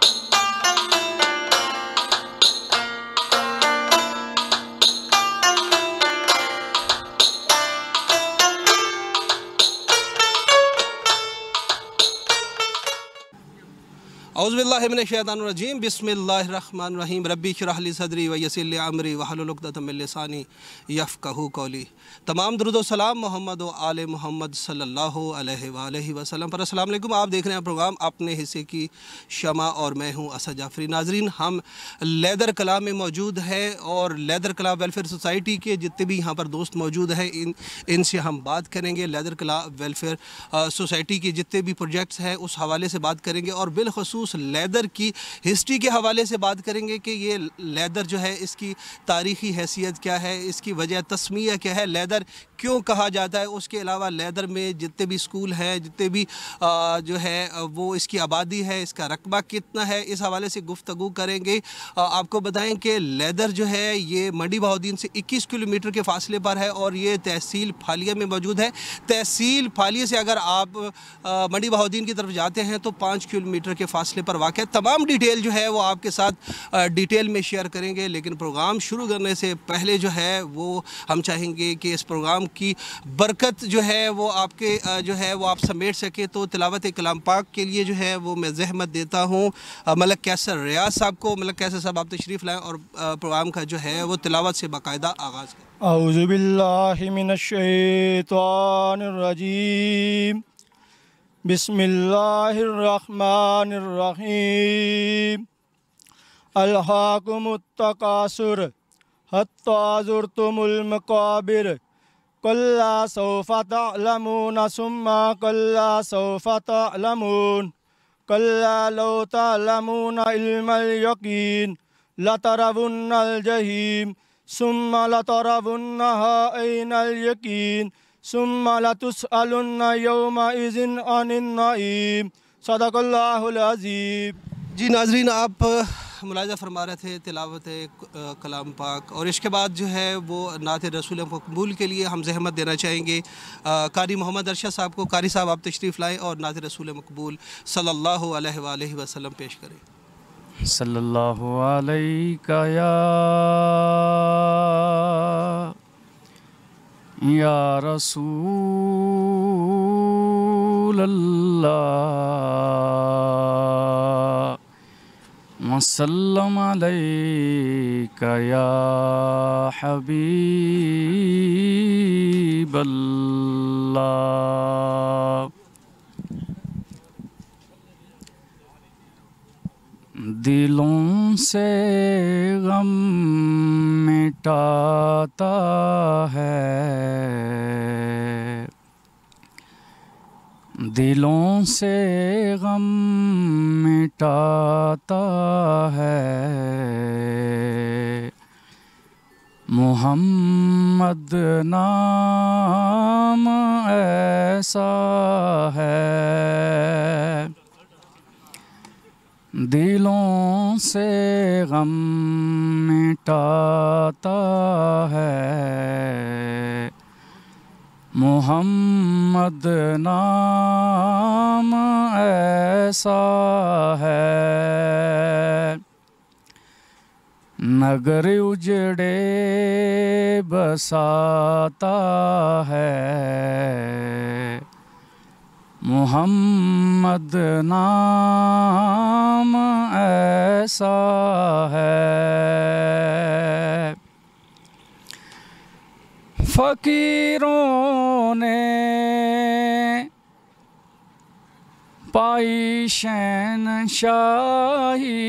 you अज़बिल्लाजीम बिसमीम रबी शरहली सदरी वसील अमरी वहलुलदानी यफ़ कहू कौली तमाम दरुदोसलाम मोहम्मद आल मोहम्मद सल्ला वसलम पर असल आप देख रहे हैं प्रोग्राम अपने हिस्से की शमा और मैं हूँ असद जाफरी नाजरीन हम लेदर कला में मौजूद है और लेदर कला वेलफेयर सोसाइटी के जितने भी यहाँ पर दोस्त मौजूद हैं इन इनसे हम बात करेंगे लेदर कला वेलफेयर सोसाइटी के जितने भी प्रोजेक्ट्स हैं उस हवाले से बात करेंगे और बिलखसूस लेदर की हिस्ट्री के हवाले से बात करेंगे कि ये लेदर जो है इसकी तारीखी हैसियत क्या है इसकी वजह तस्मिया क्या है लेदर क्यों कहा जाता है उसके अलावा लेदर में जितने भी स्कूल हैं जितने भी आ, जो है वो इसकी आबादी है इसका रकबा कितना है इस हवाले से गुफ्तु करेंगे आ, आपको बताएँ कि लेदर जो है ये मंडी बहाद्दीन से इक्कीस किलोमीटर के फासले पर है और ये तहसील फालिया में मौजूद है तहसील फालिया से अगर आप मंडी बहाद्दीन की तरफ जाते हैं तो पाँच किलोमीटर के फासले पर पर वाक़ तमाम डिटेल जो है वो आपके साथ डिटेल में शेयर करेंगे लेकिन प्रोग्राम शुरू करने से पहले जो है वो हम चाहेंगे कि इस प्रोग्राम की बरकत जो है वो आपके जो है वो आप समेट सकें तो तिलावत कलाम पाक के लिए जो है वो मैं जहमत देता हूँ मलक कैसर रियाज साहब को मलक कैसर साहब आप तशरीफ़ लाएँ और प्रोग्राम का जो है वो तिलावत से बाकायदा आगाज़ करें अज़बिल्लिमिनशैतवानरजीम بسم الله الرحمن الرحيم ألهاكم التكاثر حتى زرتم المقابر كلا سوف تعلمون ثم كلا سوف تعلمون كلا لو تعلمون علم اليقين لترون الجحيم ثم لترونها أين اليقين जी नाजरीन आप मुलाजा फरमा रहे थे तिलावत कलाम पाक और इसके बाद जो है वो नात रसूल मकबूल के लिए हम जहमत देना चाहेंगे आ, कारी मोहम्मद अरशद साहब को कारी साहब आप तशरीफ़ लाएँ और नात रसूल मकबूल सल्ला वसलम पेश करें सल्लल्लाहु अलैहि या या रसूल अल्लाह वसल्लम अलैका या हबीब अल्लाह दिलों से गम मिटाता है दिलों से गम मिटाता है मोहम्मद नाम ऐसा है दिलों से गम मिटाता है मोहम्मद नाम ऐसा है नगर उजड़े बसाता है ਮੁਹੰਮਦ ਨਾਮ ਐਸਾ ਹੈ ਫਕੀਰੋਂ ਨੇ ਪਾਈ ਸ਼ੈਨ ਸ਼ਾਹੀ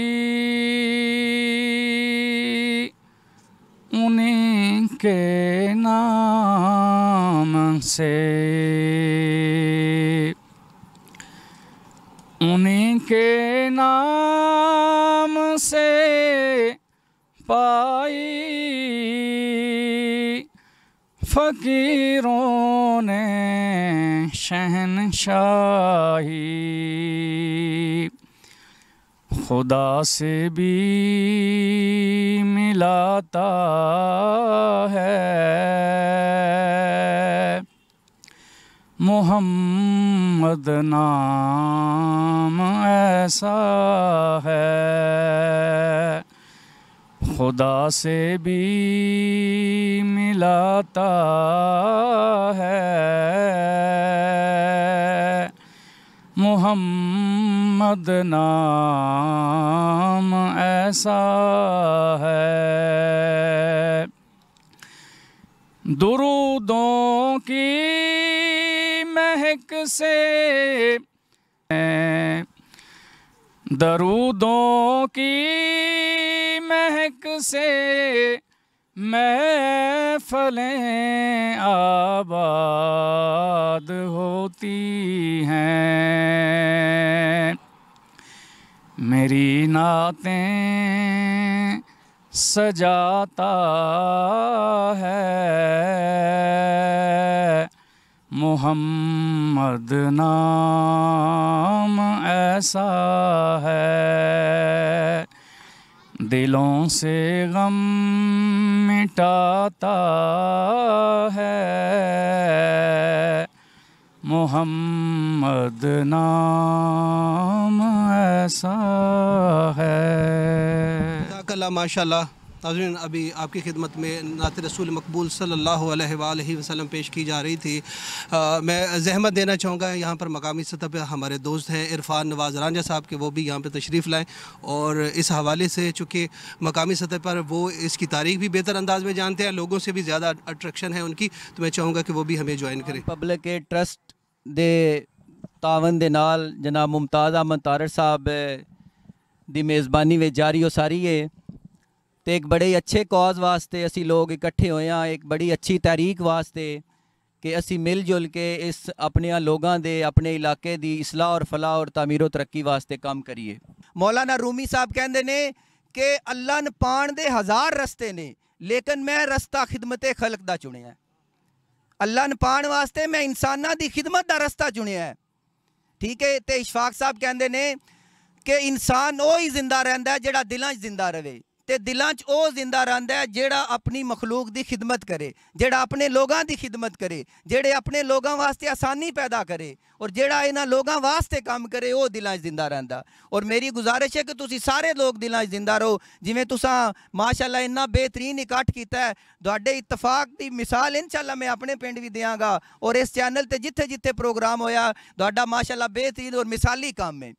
ਉਨਕੇ ਨਾਮ ਸੇ उन्हीं के नाम से पाई फकीरों ने शहनशाही खुदा से भी मिलाता है मोहम्मद नाम ऐसा है खुदा से भी मिलाता है मोहम्मद नाम ऐसा है दुरुदों की पाक से दरूदों की महक से महफलें आबाद होती हैं मेरी नातें सजाता है मोहम्मद नाम ऐसा है दिलों से गम मिटाता है मोहम्मद नाम ऐसा है माशाल्लाह नाजरन अभी आपकी खिदमत में नात रसूल मकबूल सल्ला वसलम पेश की जा रही थी आ, मैं जहमत देना चाहूँगा यहाँ पर मकामी सतह पर हमारे दोस्त हैं इरफान नवाज रांझा साहब के वो भी यहाँ पर तशरीफ़ लाएँ और इस हवाले से चूँकि मकामी सतह पर वो इसकी तारीख भी बेहतर अंदाज में जानते हैं लोगों से भी ज़्यादा अट्रैक्शन है उनकी तो मैं चाहूँगा कि वो भी हमें ज्वाइन करें पब्लिक ट्रस्ट दे तावन दे नाल ਜਨਾਬ मुमताज़ ਅਹਿਮਦ साहब दी मेज़बानी में जारी वो सारी ਸਾਰੀ ਤੇ ਇੱਕ ਬੜੇ ਅੱਛੇ ਕੌਜ਼ ਵਾਸਤੇ ਅਸੀਂ ਲੋਕ ਇਕੱਠੇ ਹੋਏ ਆ ਇੱਕ ਬੜੀ ਅੱਛੀ ਤਾਰੀਖ ਵਾਸਤੇ ਕਿ ਅਸੀਂ ਮਿਲ ਜੁਲ ਕੇ ਇਸ ਆਪਣੇ ਲੋਕਾਂ ਦੇ ਆਪਣੇ ਇਲਾਕੇ ਦੀ ਇਸਲਾਹ ਔਰ ਫਲਾਹ ਔਰ ਤਾਮੀਰ ਔਰ ਤਰੱਕੀ ਵਾਸਤੇ ਕੰਮ ਕਰੀਏ ਮੌਲਾਨਾ ਰੂਮੀ ਸਾਹਿਬ ਕਹਿੰਦੇ ਨੇ ਕਿ ਅੱਲਾ ਨੇ ਪਾਣ ਦੇ ਹਜ਼ਾਰ ਰਸਤੇ ਨੇ ਲੇਕਿਨ ਮੈਂ ਰਸਤਾ ਖਿਦਮਤੇ ਖਲਕ ਦਾ ਚੁਣਿਆ ਅੱਲਾ ਨੇ ਪਾਣ ਵਾਸਤੇ ਮੈਂ ਇਨਸਾਨਾਂ ਦੀ ਖਿਦਮਤ ਦਾ ਰਸਤਾ ਚੁਣਿਆ ਠੀਕ ਹੈ ਤੇ ਇਸ਼ਫਾਕ ਸਾਹਿਬ ਕਹਿੰਦੇ ਨੇ ਕਿ ਇਨਸਾਨ ਉਹ ਹੀ ਜ਼ਿੰਦਾ ਰਹਿੰਦਾ ਜਿਹੜਾ ਦਿਲਾਂ 'ਚ ਜ਼ਿੰਦਾ ਰਵੇ ਤੇ ਦਿਲਾਂ 'ਚ ਉਹ ਜ਼ਿੰਦਾ ਰਹਿੰਦਾ ਹੈ ਜਿਹੜਾ ਆਪਣੀ ਮਖਲੂਕ ਦੀ ਖਿਦਮਤ ਕਰੇ ਜਿਹੜਾ ਆਪਣੇ ਲੋਕਾਂ ਦੀ ਖਿਦਮਤ ਕਰੇ ਜਿਹੜੇ ਆਪਣੇ ਲੋਕਾਂ ਵਾਸਤੇ ਆਸਾਨੀ ਪੈਦਾ ਕਰੇ ਔਰ ਜਿਹੜਾ ਇਹਨਾਂ ਲੋਕਾਂ ਵਾਸਤੇ ਕੰਮ ਕਰੇ ਉਹ ਦਿਲਾਂ 'ਚ ਜ਼ਿੰਦਾ ਰਹਿੰਦਾ ਔਰ ਮੇਰੀ ਗੁਜ਼ਾਰਿਸ਼ ਹੈ ਕਿ ਤੁਸੀਂ ਸਾਰੇ ਲੋਕ ਦਿਲਾਂ 'ਚ ਜ਼ਿੰਦਾ ਰਹੋ ਜਿਵੇਂ ਤੁਸੀਂ ਮਾਸ਼ਾਅੱਲਾ ਇੰਨਾ ਬਿਹਤਰੀਨ ਇਕੱਠ ਕੀਤਾ ਹੈ ਤੁਹਾਡੇ ਇਤਫਾਕ ਦੀ ਮਿਸਾਲ ਇਨਸ਼ਾਅੱਲਾ ਮੈਂ ਆਪਣੇ ਪਿੰਡ ਵੀ ਦੇਵਾਂਗਾ ਔਰ ਇਸ ਚੈਨਲ ਤੇ ਜਿੱਥੇ ਜਿੱਥੇ ਪ੍ਰੋਗਰਾਮ ਹੋਇਆ ਤੁਹਾਡਾ ਮਾਸ਼ਾਅੱਲਾ ਬਿਹਤਰੀਨ ਔਰ ਮਿਸਾਲੀ ਕੰਮ ਹੈ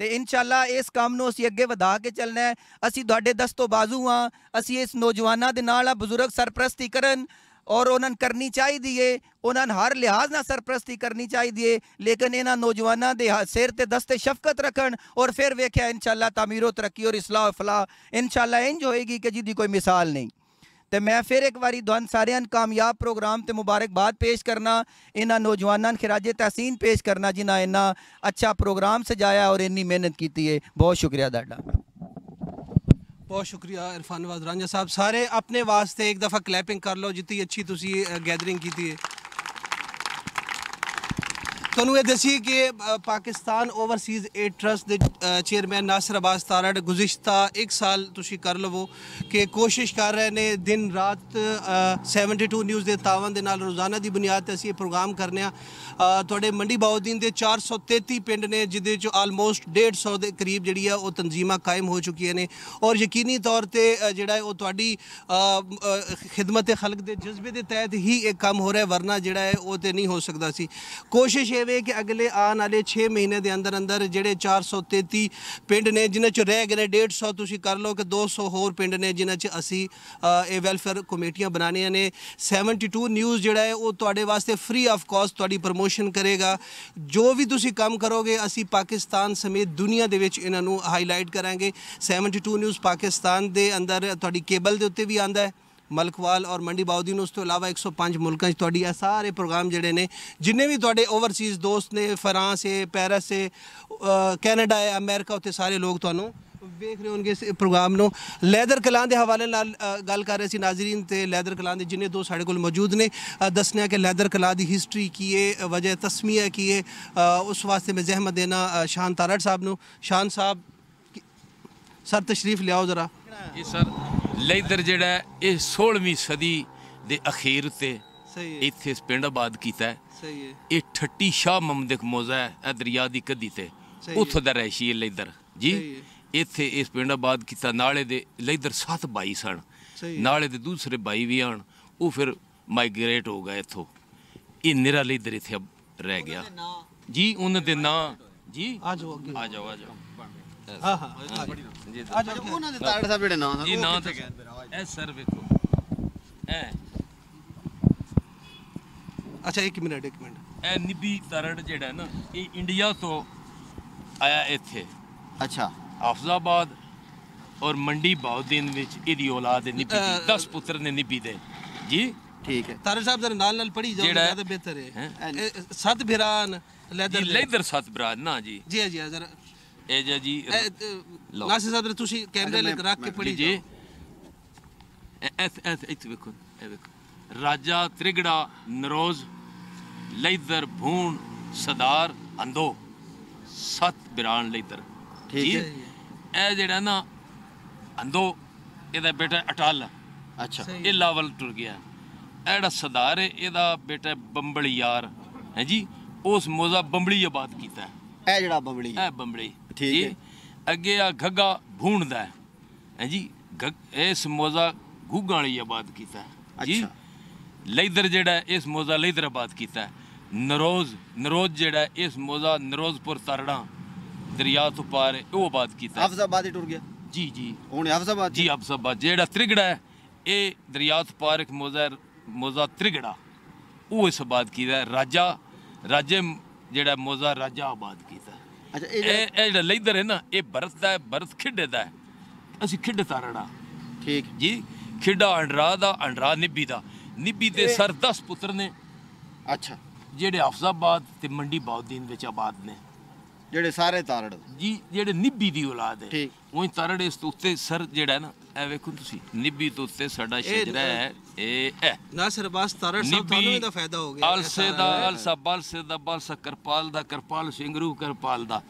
ਤੇ ਇਨਸ਼ਾਅੱਲਾ ਇਸ ਕੰਮ ਨੂੰ ਅਸੀਂ ਅੱਗੇ ਵਧਾ ਕੇ ਚੱਲਣਾ ਹੈ ਅਸੀਂ ਤੁਹਾਡੇ ਦਸਤੋ ਬਾਜ਼ੂ ਆ ਅਸੀਂ ਇਸ ਨੌਜਵਾਨਾਂ ਦੇ ਨਾਲ ਆ ਬਜ਼ੁਰਗ ਸਰਪ੍ਰਸਤੀ ਕਰਨ ਔਰ ਉਹਨਾਂ ਨੂੰ ਕਰਨੀ ਚਾਹੀਦੀ ਏ ਉਹਨਾਂ ਨੂੰ ਹਰ ਲਿਹਾਜ਼ ਨਾਲ ਸਰਪ੍ਰਸਤੀ ਕਰਨੀ ਚਾਹੀਦੀ ਏ ਲੇਕਿਨ ਇਹਨਾਂ ਨੌਜਵਾਨਾਂ ਦੇ ਸਿਰ ਤੇ ਦਸਤੇ ਸ਼ਫਕਤ ਰੱਖਣ ਔਰ ਫਿਰ ਵੇਖਿਆ ਇਨਸ਼ਾਅੱਲਾ ਤਾਮੀਰੋ ਤਰੱਕੀ ਔਰ ਇਸਲਾਹ ਫਲਾ ਇਨਸ਼ਾਅੱਲਾ ਇੰਜ ਹੋਏਗੀ ਕਿ ਜਿਹਦੀ ਕੋਈ ਮਿਸਾਲ ਨਹੀਂ ਤੇ ਮੈਂ ਫਿਰ ਇੱਕ ਵਾਰੀ ਤੁਹਾਨੂੰ ਸਾਰਿਆਂ ਨੂੰ ਕਾਮਯਾਬ ਪ੍ਰੋਗਰਾਮ ਤੇ ਮੁਬਾਰਕਬਾਦ ਪੇਸ਼ ਕਰਨਾ ਇਹਨਾਂ ਨੌਜਵਾਨਾਂ ਨੂੰ ਖਿਰਾਜੇ ਤਹਿਸੀਨ ਪੇਸ਼ ਕਰਨਾ ਜਿਨ੍ਹਾਂ ਇਹਨਾਂ ਅੱਛਾ ਪ੍ਰੋਗਰਾਮ ਸਜਾਇਆ ਔਰ ਇੰਨੀ ਮਿਹਨਤ ਕੀਤੀ ਹੈ ਬਹੁਤ ਸ਼ੁਕਰੀਆ ਤੁਹਾਡਾ ਬਹੁਤ ਸ਼ੁਕਰੀਆ ਇਰਫਾਨ ਵਾਜ਼ਰਾਂਝਾ ਸਾਹਿਬ ਸਾਰੇ ਆਪਣੇ ਵਾਸਤੇ ਇੱਕ ਦਫਾ ਕਲੈਪਿੰਗ ਕਰ ਲਓ ਜਿੱਤੀ ਅੱਛੀ ਤੁਸੀਂ ਗੈਦਰਿੰਗ ਕੀਤੀ ਹੈ ਤੁਹਾਨੂੰ ਇਹ ਦੱਸੀ ਕਿ ਪਾਕਿਸਤਾਨ ਓਵਰਸੀਜ਼ ਏਡ ਟਰਸਟ ਦੇ ਚੇਅਰਮੈਨ ਨਾਸਰ ਅਬਾਸ ਤਾਰੜ ਗੁਜ਼ਿਸ਼ਤਾ 1 ਸਾਲ ਤੁਸੀਂ ਕਰ ਲਵੋ ਕਿ ਕੋਸ਼ਿਸ਼ ਕਰ ਰਹੇ ਨੇ ਦਿਨ ਰਾਤ 72 ਨਿਊਜ਼ ਦੇ ਤਾਵਨ ਦੇ ਨਾਲ ਰੋਜ਼ਾਨਾ ਦੀ ਬੁਨਿਆਦ ਤੇ ਅਸੀਂ ਇਹ ਪ੍ਰੋਗਰਾਮ ਕਰਨੇ ਆ ਤੁਹਾਡੇ ਮੰਡੀ ਬਾਉਦੀਨ ਦੇ 433 ਪਿੰਡ ਨੇ ਜਿਦੇ ਚ ਆਲਮੋਸਟ 150 ਦੇ ਕਰੀਬ ਜਿਹੜੀ ਆ ਉਹ ਤਨਜ਼ੀਮਾਂ ਕਾਇਮ ਹੋ ਚੁੱਕੀਆਂ ਨੇ ਔਰ ਯਕੀਨੀ ਤੌਰ ਤੇ ਜਿਹੜਾ ਉਹ ਤੁਹਾਡੀ ਖਿਦਮਤ ਖਲਕ ਦੇ ਜਜ਼ਬੇ ਦੇ ਤਹਿਤ ਹੀ ਇਹ ਕੰਮ ਹੋ ਰਿਹਾ ਵਰਨਾ ਜਿਹੜਾ ਹੈ ਉਹ ਤੇ ਨਹੀਂ ਹੋ ਸਕਦਾ ਸੀ ਕੋਸ਼ਿਸ਼ ਇਹ ਜਾਵੇ ਕਿ ਅਗਲੇ ਆਉਣ ਵਾਲੇ 6 ਮਹੀਨੇ ਦੇ ਅੰਦਰ ਅੰਦਰ ਜਿਹੜੇ 433 ਪਿੰਡ ਨੇ ਜਿਨ੍ਹਾਂ 'ਚ ਰਹਿ ਗਏ ਨੇ 150 ਤੁਸੀਂ ਕਰ ਲਓ ਕਿ 200 ਹੋਰ ਪਿੰਡ ਨੇ ਜਿਨ੍ਹਾਂ 'ਚ ਅਸੀਂ ਇਹ ਵੈਲਫੇਅਰ ਕਮੇਟੀਆਂ ਬਣਾਣੀਆਂ ਨੇ 72 ਨਿਊਜ਼ ਜਿਹੜਾ ਹੈ ਉਹ ਤੁਹਾਡੇ ਵਾਸਤੇ ਫ੍ਰੀ ਆਫ ਕਾਸਟ ਤੁਹਾਡੀ ਪ੍ਰੋਮੋਸ਼ਨ ਕਰੇਗਾ ਜੋ ਵੀ ਤੁਸੀਂ ਕੰਮ ਕਰੋਗੇ ਅਸੀਂ ਪਾਕਿਸਤਾਨ ਸਮੇਤ ਦੁਨੀਆ ਦੇ ਵਿੱਚ ਇਹਨਾਂ ਨੂੰ ਹਾਈਲਾਈਟ ਕਰਾਂਗੇ 72 ਨਿਊਜ਼ ਪਾਕਿਸਤਾਨ ਦੇ ਅੰਦਰ ਤੁਹਾਡੀ ਕੇਬਲ ਦੇ ਉੱਤੇ ਵੀ ਆਂਦਾ ਹੈ ਮਲਕਵਾਲ ਔਰ ਮੰਡੀ ਬਾਉਦੀ ਨੂੰ ਉਸ ਤੋਂ ਇਲਾਵਾ 105 ਮੁਲਕਾਂ 'ਚ ਤੁਹਾਡੀ ਇਹ ਸਾਰੇ ਪ੍ਰੋਗਰਾਮ ਜਿਹੜੇ ਨੇ ਜਿੰਨੇ ਵੀ ਤੁਹਾਡੇ ਓਵਰਸੀਜ਼ ਦੋਸਤ ਨੇ ਫਰਾਂਸ ਏ ਪੈਰਿਸ ਏ ਕੈਨੇਡਾ ਏ ਅਮਰੀਕਾ ਉੱਤੇ ਸਾਰੇ ਲੋਕ ਤੁਹਾਨੂੰ ਵੇਖ ਰਹੇ ਹੋਣਗੇ ਇਸ ਪ੍ਰੋਗਰਾਮ ਨੂੰ ਲੈਦਰ ਕਲਾਂ ਦੇ ਹਵਾਲੇ ਨਾਲ ਗੱਲ ਕਰ ਰਹੇ ਸੀ ਨਾਜ਼ਰੀਨ ਤੇ ਲੈਦਰ ਕਲਾਂ ਦੇ ਜਿੰਨੇ ਦੋ ਸਾਡੇ ਕੋਲ ਮੌਜੂਦ ਨੇ ਦੱਸਣਾ ਕਿ ਲੈਦਰ ਕਲਾਂ ਦੀ ਹਿਸਟਰੀ ਕੀ ਹੈ ਵਜ੍ਹਾ ਤਸਮੀਆ ਕੀ ਹੈ ਉਸ ਵਾਸਤੇ ਮੈਂ ਜ਼ਹਿਮਤ ਦੇਣਾ ਸ਼ਾਨ ਤਾਰੜ ਸਾਹਿਬ ਨੂੰ ਸ਼ਾਨ ਸਾਹਿਬ ਸਰ ਤਸ਼ਰੀਫ ਲਿਆਓ ਜ਼ਰਾ ਇਹ ਸਰ ਲੈਦਰ ਜਿਹੜਾ ਇਹ 16ਵੀਂ ਸਦੀ ਦੇ ਅਖੀਰ ਤੇ ਸਹੀ ਇੱਥੇ ਪਿੰਡ ਆਬਾਦ ਕੀਤਾ ਸਹੀ ਹੈ ਇਹ ਠੱਟੀ ਸ਼ਾਹ ਮਮਦਕ ਮੋਜ਼ਾ ਹੈ ਦਰਿਆ ਦੀ ਕਦੀ ਤੇ ਉੱਥੋਂ ਦਾ ਰਹਿਸ਼ੀ ਹੈ ਲੈਦਰ ਜੀ ਇੱਥੇ ਇਸ ਪਿੰਡ ਆਬਾਦ ਕੀਤਾ ਨਾਲੇ ਦੇ ਲੈਦਰ ਸੱਤ ਭਾਈ ਸਣ ਨਾਲੇ ਦੇ ਦੂਸਰੇ ਭਾਈ ਵੀ ਆਣ ਉਹ ਫਿਰ ਮਾਈਗ੍ਰੇਟ ਹੋ ਗਏ ਇੱਥੋਂ ਇਹ ਨਿਰਾ ਲੈਦਰ ਇੱਥੇ ਰਹਿ ਗਿਆ ਜੀ ਉਹਨਾਂ ਦੇ ਨਾਂ ਜੀ ਆ ਜਾਓ ਅੱਗੇ ਆ ਜਾਓ ਆ ਜਾਓ ਹਾਂ ਜੀ ਅੱਜ ਉਹਨਾਂ ਦੇ ਤਾੜ ਸਾਹਿਬ ਜਿਹੜੇ ਨਾਂ ਜੀ ਨਾਂ ਤੇ ਇਹ ਸਰ ਵੇਖੋ ਐ ਅੱਛਾ ਇੱਕ ਮਿੰਟ ਇੱਕ ਮਿੰਟ ਇਹ ਨਿੱਬੀ ਤਰੜ ਜਿਹੜਾ ਨਾ ਇਹ ਇੰਡੀਆ ਤੋਂ ਆਇਆ ਇੱਥੇ ਅੱਛਾ ਹਫਜ਼ਾਬਾਦ ਔਰ ਮੰਡੀ ਬਾਉਦੀਨ ਵਿੱਚ ਇਹਦੀ ਔਲਾਦ ਨੇ ਨਿੱਬੀ ਦੀ 10 ਪੁੱਤਰ ਨੇ ਨਿੱਬੀ ਦੇ ਜੀ ਠੀਕ ਹੈ ਤਾਰੇ ਸਾਹਿਬ ਦੇ ਨਾਲ ਨਾਲ ਪੜੀ ਜਾਓ ਜਿਆਦਾ ਬਿਹਤਰ ਹੈ ਸਤ ਬਿਰਾਨ ਲੈਦਰ ਲੈਦਰ ਸਤ ਬਿਰਾਨ ਨਾ ਜੀ ਜੀ ਜੀ ਜ਼ਰਾ ਇਹ ਜੀ ਜੀ ਨਾਸੀ ਸਾਦਰ ਤੁਸੀਂ ਕੈਮਰੇ ਲੈ ਰੱਖ ਕੇ ਪੜੀ ਜੀ ਐਸ ਐਸ ਇੱਥੇ ਵੇਖੋ ਇਹ ਵੇਖੋ ਰਾਜਾ ਤ੍ਰਿਗੜਾ ਨਰੋਜ਼ ਲੈਦਰ ਭੂਣ ਸਦਾਰ ਅੰਦੋ ਸਤ ਬਿਰਾਨ ਲੈਦਰ ਠੀਕ ਹੈ ਇਹ ਜਿਹੜਾ ਨਾ ਅੰਦੋ ਇਹਦਾ ਬੇਟਾ ਅਟਲ ਅੱਛਾ ਇਹ ਲਾਵਲ ਟੁਰ ਗਿਆ ਐੜਾ ਸਦਾਰ ਇਹਦਾ ਬੇਟਾ ਬੰਬਲੀ ਯਾਰ ਹੈ ਜੀ ਉਸ ਮੋਜ਼ਾ ਬੰਬਲੀ ਆਬਾਦ ਕੀਤਾ ਇਹ ਜਿਹੜਾ ਬੰਬੜੀ ਇਹ ਬੰਬੜੀ ਠੀਕ ਹੈ ਅੱਗੇ ਆ ਘੱਗਾ ਭੂਣਦਾ ਹੈ ਜੀ ਇਸ ਮੋਜ਼ਾ ਗੁੱਗਾਂ ਵਾਲੀ ਆਬਾਦ ਕੀਤਾ ਜੀ ਲੈਦਰ ਜਿਹੜਾ ਇਸ ਮੋਜ਼ਾ ਲੈਦਰ ਆਬਾਦ ਕੀਤਾ ਨਰੋਜ਼ ਨਰੋਜ਼ ਜਿਹੜਾ ਇਸ ਮੋਜ਼ਾ ਨਰੋਜ਼ਪੁਰ ਤਰੜਾ ਦਰਿਆ ਤੋਂ ਪਾਰ ਉਹ ਆਬਾਦ ਕੀਤਾ ਹਫਜ਼ਾਬਾਦ ਹੀ ਟੁਰ ਗਿਆ ਜੀ ਜੀ ਹੁਣ ਹਫਜ਼ਾਬਾਦ ਜੀ ਹਫਜ਼ਾਬਾਦ ਜਿਹੜਾ ਤ੍ਰਿਗੜਾ ਹੈ ਇਹ ਦਰਿਆ ਤੋਂ ਪਾਰ ਇੱਕ ਮੋਜ਼ਾ ਮੋਜ਼ਾ ਤ੍ਰਿਗੜਾ ਉਹ ਇਸ ਆਬਾਦ ਕੀਤਾ ਰਾਜਾ ਰਾਜੇ ਜਿਹੜਾ ਮੋਜ਼ਾ ਰਾਜਾ ਆਬਾਦ ਕੀਤਾ ਅੱਛਾ ਇਹ ਜਿਹੜਾ ਲੈਦਰ ਹੈ ਨਾ ਇਹ ਬਰਸ ਦਾ ਹੈ ਖਿੱਡੇ ਦਾ ਹੈ ਅਸੀਂ ਖਿੱਡ ਤਾਰਣਾ ਠੀਕ ਜੀ ਖਿੱਡਾ ਅੰਡਰਾ ਦਾ ਅੰਡਰਾ ਨਿੱਬੀ ਦਾ ਨਿੱਬੀ ਦੇ ਸਰ 10 ਪੁੱਤਰ ਨੇ ਅੱਛਾ ਜਿਹੜੇ ਹਫਜ਼ਾਬਾਦ ਤੇ ਮੰਡੀ ਬਾਉਦੀਨ ਵਿੱਚ ਆਬਾਦ ਨੇ ਜਿਹੜੇ ਸਾਰੇ ਤਾਰੜ ਜੀ ਜਿਹੜੇ ਨਿੱਬੀ ਦੀ ਔਲਾਦ ਹੈ ਠੀਕ ਉਹੀ ਤਾਰੜ ਇਸ ਉੱਤੇ ਸਰ ਜਿਹੜਾ ਹੈ ਨਾ ਐ ਵੇਖੋ ਤੁਸੀਂ ਨਿੱਬੀ ਤੋਂ ਉੱਤੇ ਸਾਡਾ ਸ਼ਜਰਾ ਹੈ ਇਹ ਨਾ ਨਾਸਰ ਬਾਸ ਤਾਰੜ ਸਾਹਿਬ ਤੁਹਾਨੂੰ ਇਹਦਾ ਫਾਇਦਾ ਹੋ ਗਿਆ ਅਲਸੇ ਦਾ ਅਲਸਾ ਬਲਸੇ ਦਾ ਬਲਸਾ ਕਰਪਾਲ ਦਾ ਕਰਪਾਲ ਸਿੰਗਰੂ ਕਰਪਾਲ ਦਾ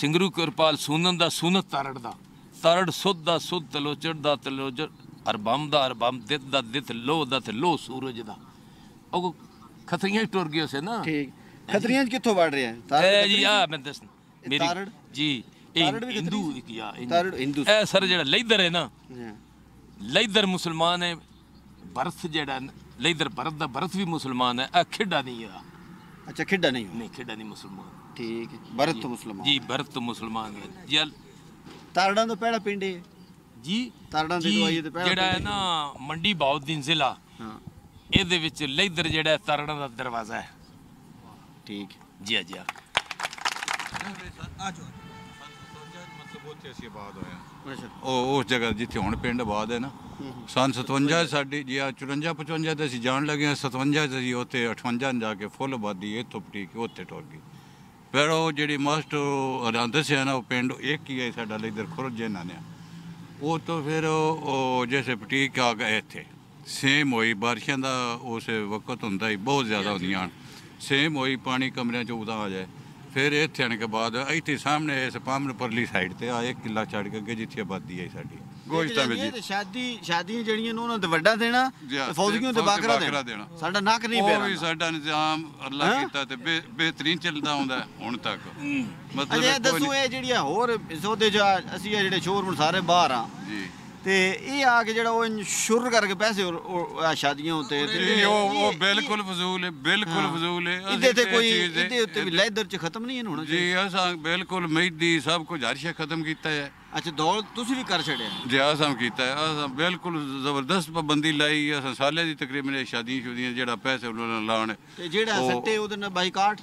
ਸਿੰਗਰੂ ਕਰਪਾਲ ਸੂਨਨ ਦਾ ਸੂਨਤ ਤਾਰੜ ਦਾ ਤਾਰੜ ਸੁਧ ਦਾ ਸੁਧ ਤਲੋਚੜ ਦਾ ਤਲੋਜਰ ਅਰਬੰਮ ਦਾ ਅਰਬੰਮ ਦਿੱਤ ਦਾ ਦਿੱਤ ਲੋ ਦਾ ਤੇ ਲੋ ਸੂਰਜ ਦਾ ਉਹ ਖਤਰੀਆਂ ਟੁਰ ਗਏ ਸੇ ਨਾ ਠੀਕ ਖਤਰੀਆਂ ਕਿੱਥੋਂ ਵੜ ਰਿਹਾ ਤਾਰੜ ਜੀ ਆ ਮੈਂ ਦੱਸ ਮੇਰੀ ਜੀ ਤਾਰੜ ਵੀ ਹਿੰਦੂ ਇੱਕ ਯਾ ਤਾਰੜ ਹਿੰਦੂ ਸਰ ਜਿਹੜਾ ਲੈਦਰ ਹੈ ਨਾ ਲੈਦਰ ਮੁਸਲਮਾਨ ਹੈ ਬਰਸ ਜਿਹੜਾ ਲੈਦਰ ਬਰਸ ਦਾ ਬਰਸ ਵੀ ਮੁਸਲਮਾਨ ਹੈ ਆ ਖੇਡਾ ਨਹੀਂ ਆ ਅੱਛਾ ਖੇਡਾ ਨਹੀਂ ਨਹੀਂ ਖੇਡਾ ਨਹੀਂ ਮੁਸਲਮਾਨ ਠੀਕ ਹੈ ਬਰਤ ਮੁਸਲਮਾਨ ਜੀ ਬਰਤ ਮੁਸਲਮਾਨ ਹੈ ਜਲ ਤਾਰੜਾਂ ਦਾ ਪਹਿਲਾ ਪਿੰਡ ਹੈ ਜੀ ਤਾਰੜਾਂ ਦੇ ਦਵਾਈ ਤੇ ਪਹਿਲਾ ਜਿਹੜਾ ਹੈ ਨਾ ਮੰਡੀ ਬਾਉਦੀਨ ਜ਼ਿਲ੍ਹਾ ਹਾਂ ਇਹਦੇ ਵਿੱਚ ਲੈਦਰ ਜਿਹੜਾ ਤਾਰੜਾਂ ਦਾ ਦਰਵਾਜ਼ਾ ਹੈ ਠੀਕ ਜੀ ਆ ਜੀ ਆ ਆਜੋ ਜਿੱਥੇ ਅਸੀਂ ਆਬਾਦ ਹੋਏ ਹਾਂ ਉਹ ਉਸ ਜਗ੍ਹਾ ਜਿੱਥੇ ਹੁਣ ਪਿੰਡ ਆਬਾਦ ਹੈ ਨਾ ਸਨ 57 ਸਾਡੀ ਜਾਂ 54 55 ਤੇ ਅਸੀਂ ਜਾਣ ਲੱਗੇ ਹਾਂ 57 ਤੇ ਅਸੀਂ ਉੱਥੇ 58 ਜਾ ਕੇ ਫੁੱਲ ਬਾਦੀ ਇਹ ਤੁਪਟੀ ਕਿ ਉੱਥੇ ਟੁੱਟ ਗਈ ਪਰ ਉਹ ਜਿਹੜੀ ਮਸਟ ਦੱਸਿਆ ਨਾ ਉਹ ਪਿੰਡ ਇੱਕ ਹੀ ਹੈ ਸਾਡਾ ਇਧਰ ਖੁਰਜ ਇਹਨਾਂ ਨੇ ਉਹ ਤੋਂ ਫਿਰ ਉਹ ਜਿਵੇਂ ਪਟੀਕ ਆ ਗਏ ਇੱਥੇ ਸੇਮ ਹੋਈ ਬਾਰਿਸ਼ਾਂ ਦਾ ਉਸੇ ਵਕਤ ਹੁੰਦਾ ਹੀ ਬਹੁਤ ਜ਼ਿਆਦਾ ਹੁੰਦੀਆਂ ਸੇਮ ਹੋਈ ਪਾਣੀ ਕਮਰਿਆਂ ਚ ਉਦਾ ਆ ਜਾਏ ਫਿਰ ਇੱਥੇ ਆਣ ਕੇ ਬਾਅਦ ਇੱਥੇ ਸਾਹਮਣੇ ਇਸ ਪਾਮਨ ਪਰਲੀ ਸਾਈਡ ਤੇ ਆ ਇੱਕ ਕਿਲਾ ਛੱਡ ਕੇ ਅੱਗੇ ਜਿੱਥੇ ਆਬਾਦੀ ਆਈ ਸਾਡੀ ਗੋਸ਼ਤਾਂ ਵਿੱਚ ਸ਼ਾਦੀ ਸ਼ਾਦੀਆਂ ਜਿਹੜੀਆਂ ਨੇ ਉਹਨਾਂ ਦਾ ਵੱਡਾ ਦੇਣਾ ਫੌਜੀਆਂ ਤੇ ਬਾਕਰਾ ਦੇਣਾ ਸਾਡਾ ਨੱਕ ਨਹੀਂ ਪੈਣਾ ਉਹ ਵੀ ਸਾਡਾ ਨਿਜ਼ਾਮ ਅੱਲਾ ਕੀਤਾ ਤੇ ਬਿਹਤਰੀਨ ਚੱਲਦਾ ਹੁੰਦਾ ਹੁਣ ਤੱਕ ਮਤਲਬ ਅਜੇ ਦੱਸੋ ਇਹ ਜਿਹੜੀਆਂ ਹੋਰ ਸੋਦੇ ਜਾ ਅਸੀਂ ਇਹ ਜਿਹੜੇ ਸ਼ੋਰ ਹੁਣ ਸਾਰੇ ਬਾਹਰ ਆ ਜੀ ਤੇ ਇਹ ਆ ਕੇ ਜਿਹੜਾ ਉਹ ਇਨਸ਼ੁਰ ਕਰਕੇ ਪੈਸੇ ਸ਼ਾਦੀਆਂ ਉਤੇ ਤੇ ਉਹ ਬਿਲਕੁਲ ਫਜ਼ੂਲ ਹੈ ਬਿਲਕੁਲ ਫਜ਼ੂਲ ਹੈ ਇਹਦੇ ਤੇ ਕੋਈ ਇਹਦੇ ਉੱਤੇ ਵੀ ਲੈਦਰ ਚ ਖਤਮ ਨਹੀਂ ਹੋਣਾ ਜੀ ਅਸਾਂ ਬਿਲਕੁਲ ਮਹਿਦੀ ਸਭ ਕੁਝ ਹਰ ਸ਼ੇ ਖਤਮ ਕੀਤਾ ਹੈ अच्छा दौर ਤੁਸੀਂ भी कर ਛੜਿਆ ਰਿਆਜ਼ ਹਮ किया बिल्कुल जबरदस्त पाबंदी लाई ਪਾਬੰਦੀ ਲਾਈ ਹੈ ਅਸਾਂ ਸਾਲੇ ਦੀ ਤਕਰੀਬਨ लाने ਸ਼ੁਦੀਆਂ ਜਿਹੜਾ ਪੈਸੇ ਉਹਨਾਂ ਨਾਲ ਲਾਣ ਤੇ ਜਿਹੜਾ ਸੱਟੇ ਉਹਦੇ ਨਾਲ ਬਾਈਕਾਟ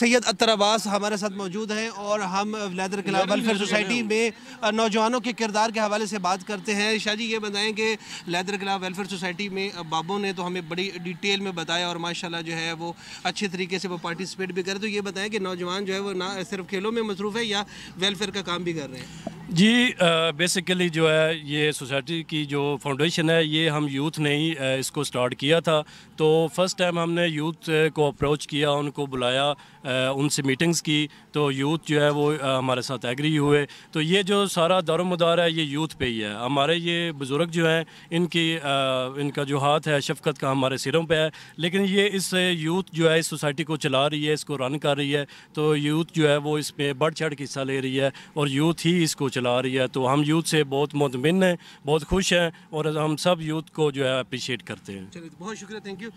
सैयद अतर अब्बास हमारे साथ मौजूद हैं और हम लैदर क्लब वेलफेयर सोसाइटी में नौजवानों के किरदार के हवाले से बात करते हैं शाह जी ये बताएं कि लैदर क्लब वेलफेयर सोसाइटी में बाबों ने तो हमें बड़ी डिटेल में बताया और माशाल्लाह जो है वो अच्छे तरीके से वो पार्टिसिपेट भी करें तो ये बताएं कि नौजवान जो है वो ना सिर्फ खेलों में मसरूफ़ है या वेलफेयर का काम भी कर रहे हैं जी बेसिकली जो है ये सोसाइटी की जो फाउंडेशन है ये हम यूथ ने ही इसको स्टार्ट किया था तो फर्स्ट टाइम हमने यूथ को अप्रोच किया उनको बुलाया उनसे मीटिंग्स की तो यूथ जो है वो हमारे साथ एग्री हुए तो ये जो सारा दारदार है ये यूथ पे ही है हमारे ये बुज़ुर्ग जो हैं इनकी इनका जो हाथ है शफकत का हमारे सिरों पे है लेकिन ये इस यूथ जो है इस सोसाइटी को चला रही है इसको रन कर रही है तो यूथ जो है वो इसमें बढ़ चढ़ के हिस्सा ले रही है और यूथ ही इसको चला रही है तो हम यूथ से बहुत मतमिन हैं बहुत खुश हैं और हम सब यूथ को जो है अप्रिशिएट करते हैं बहुत शुक्रिया थैंक यू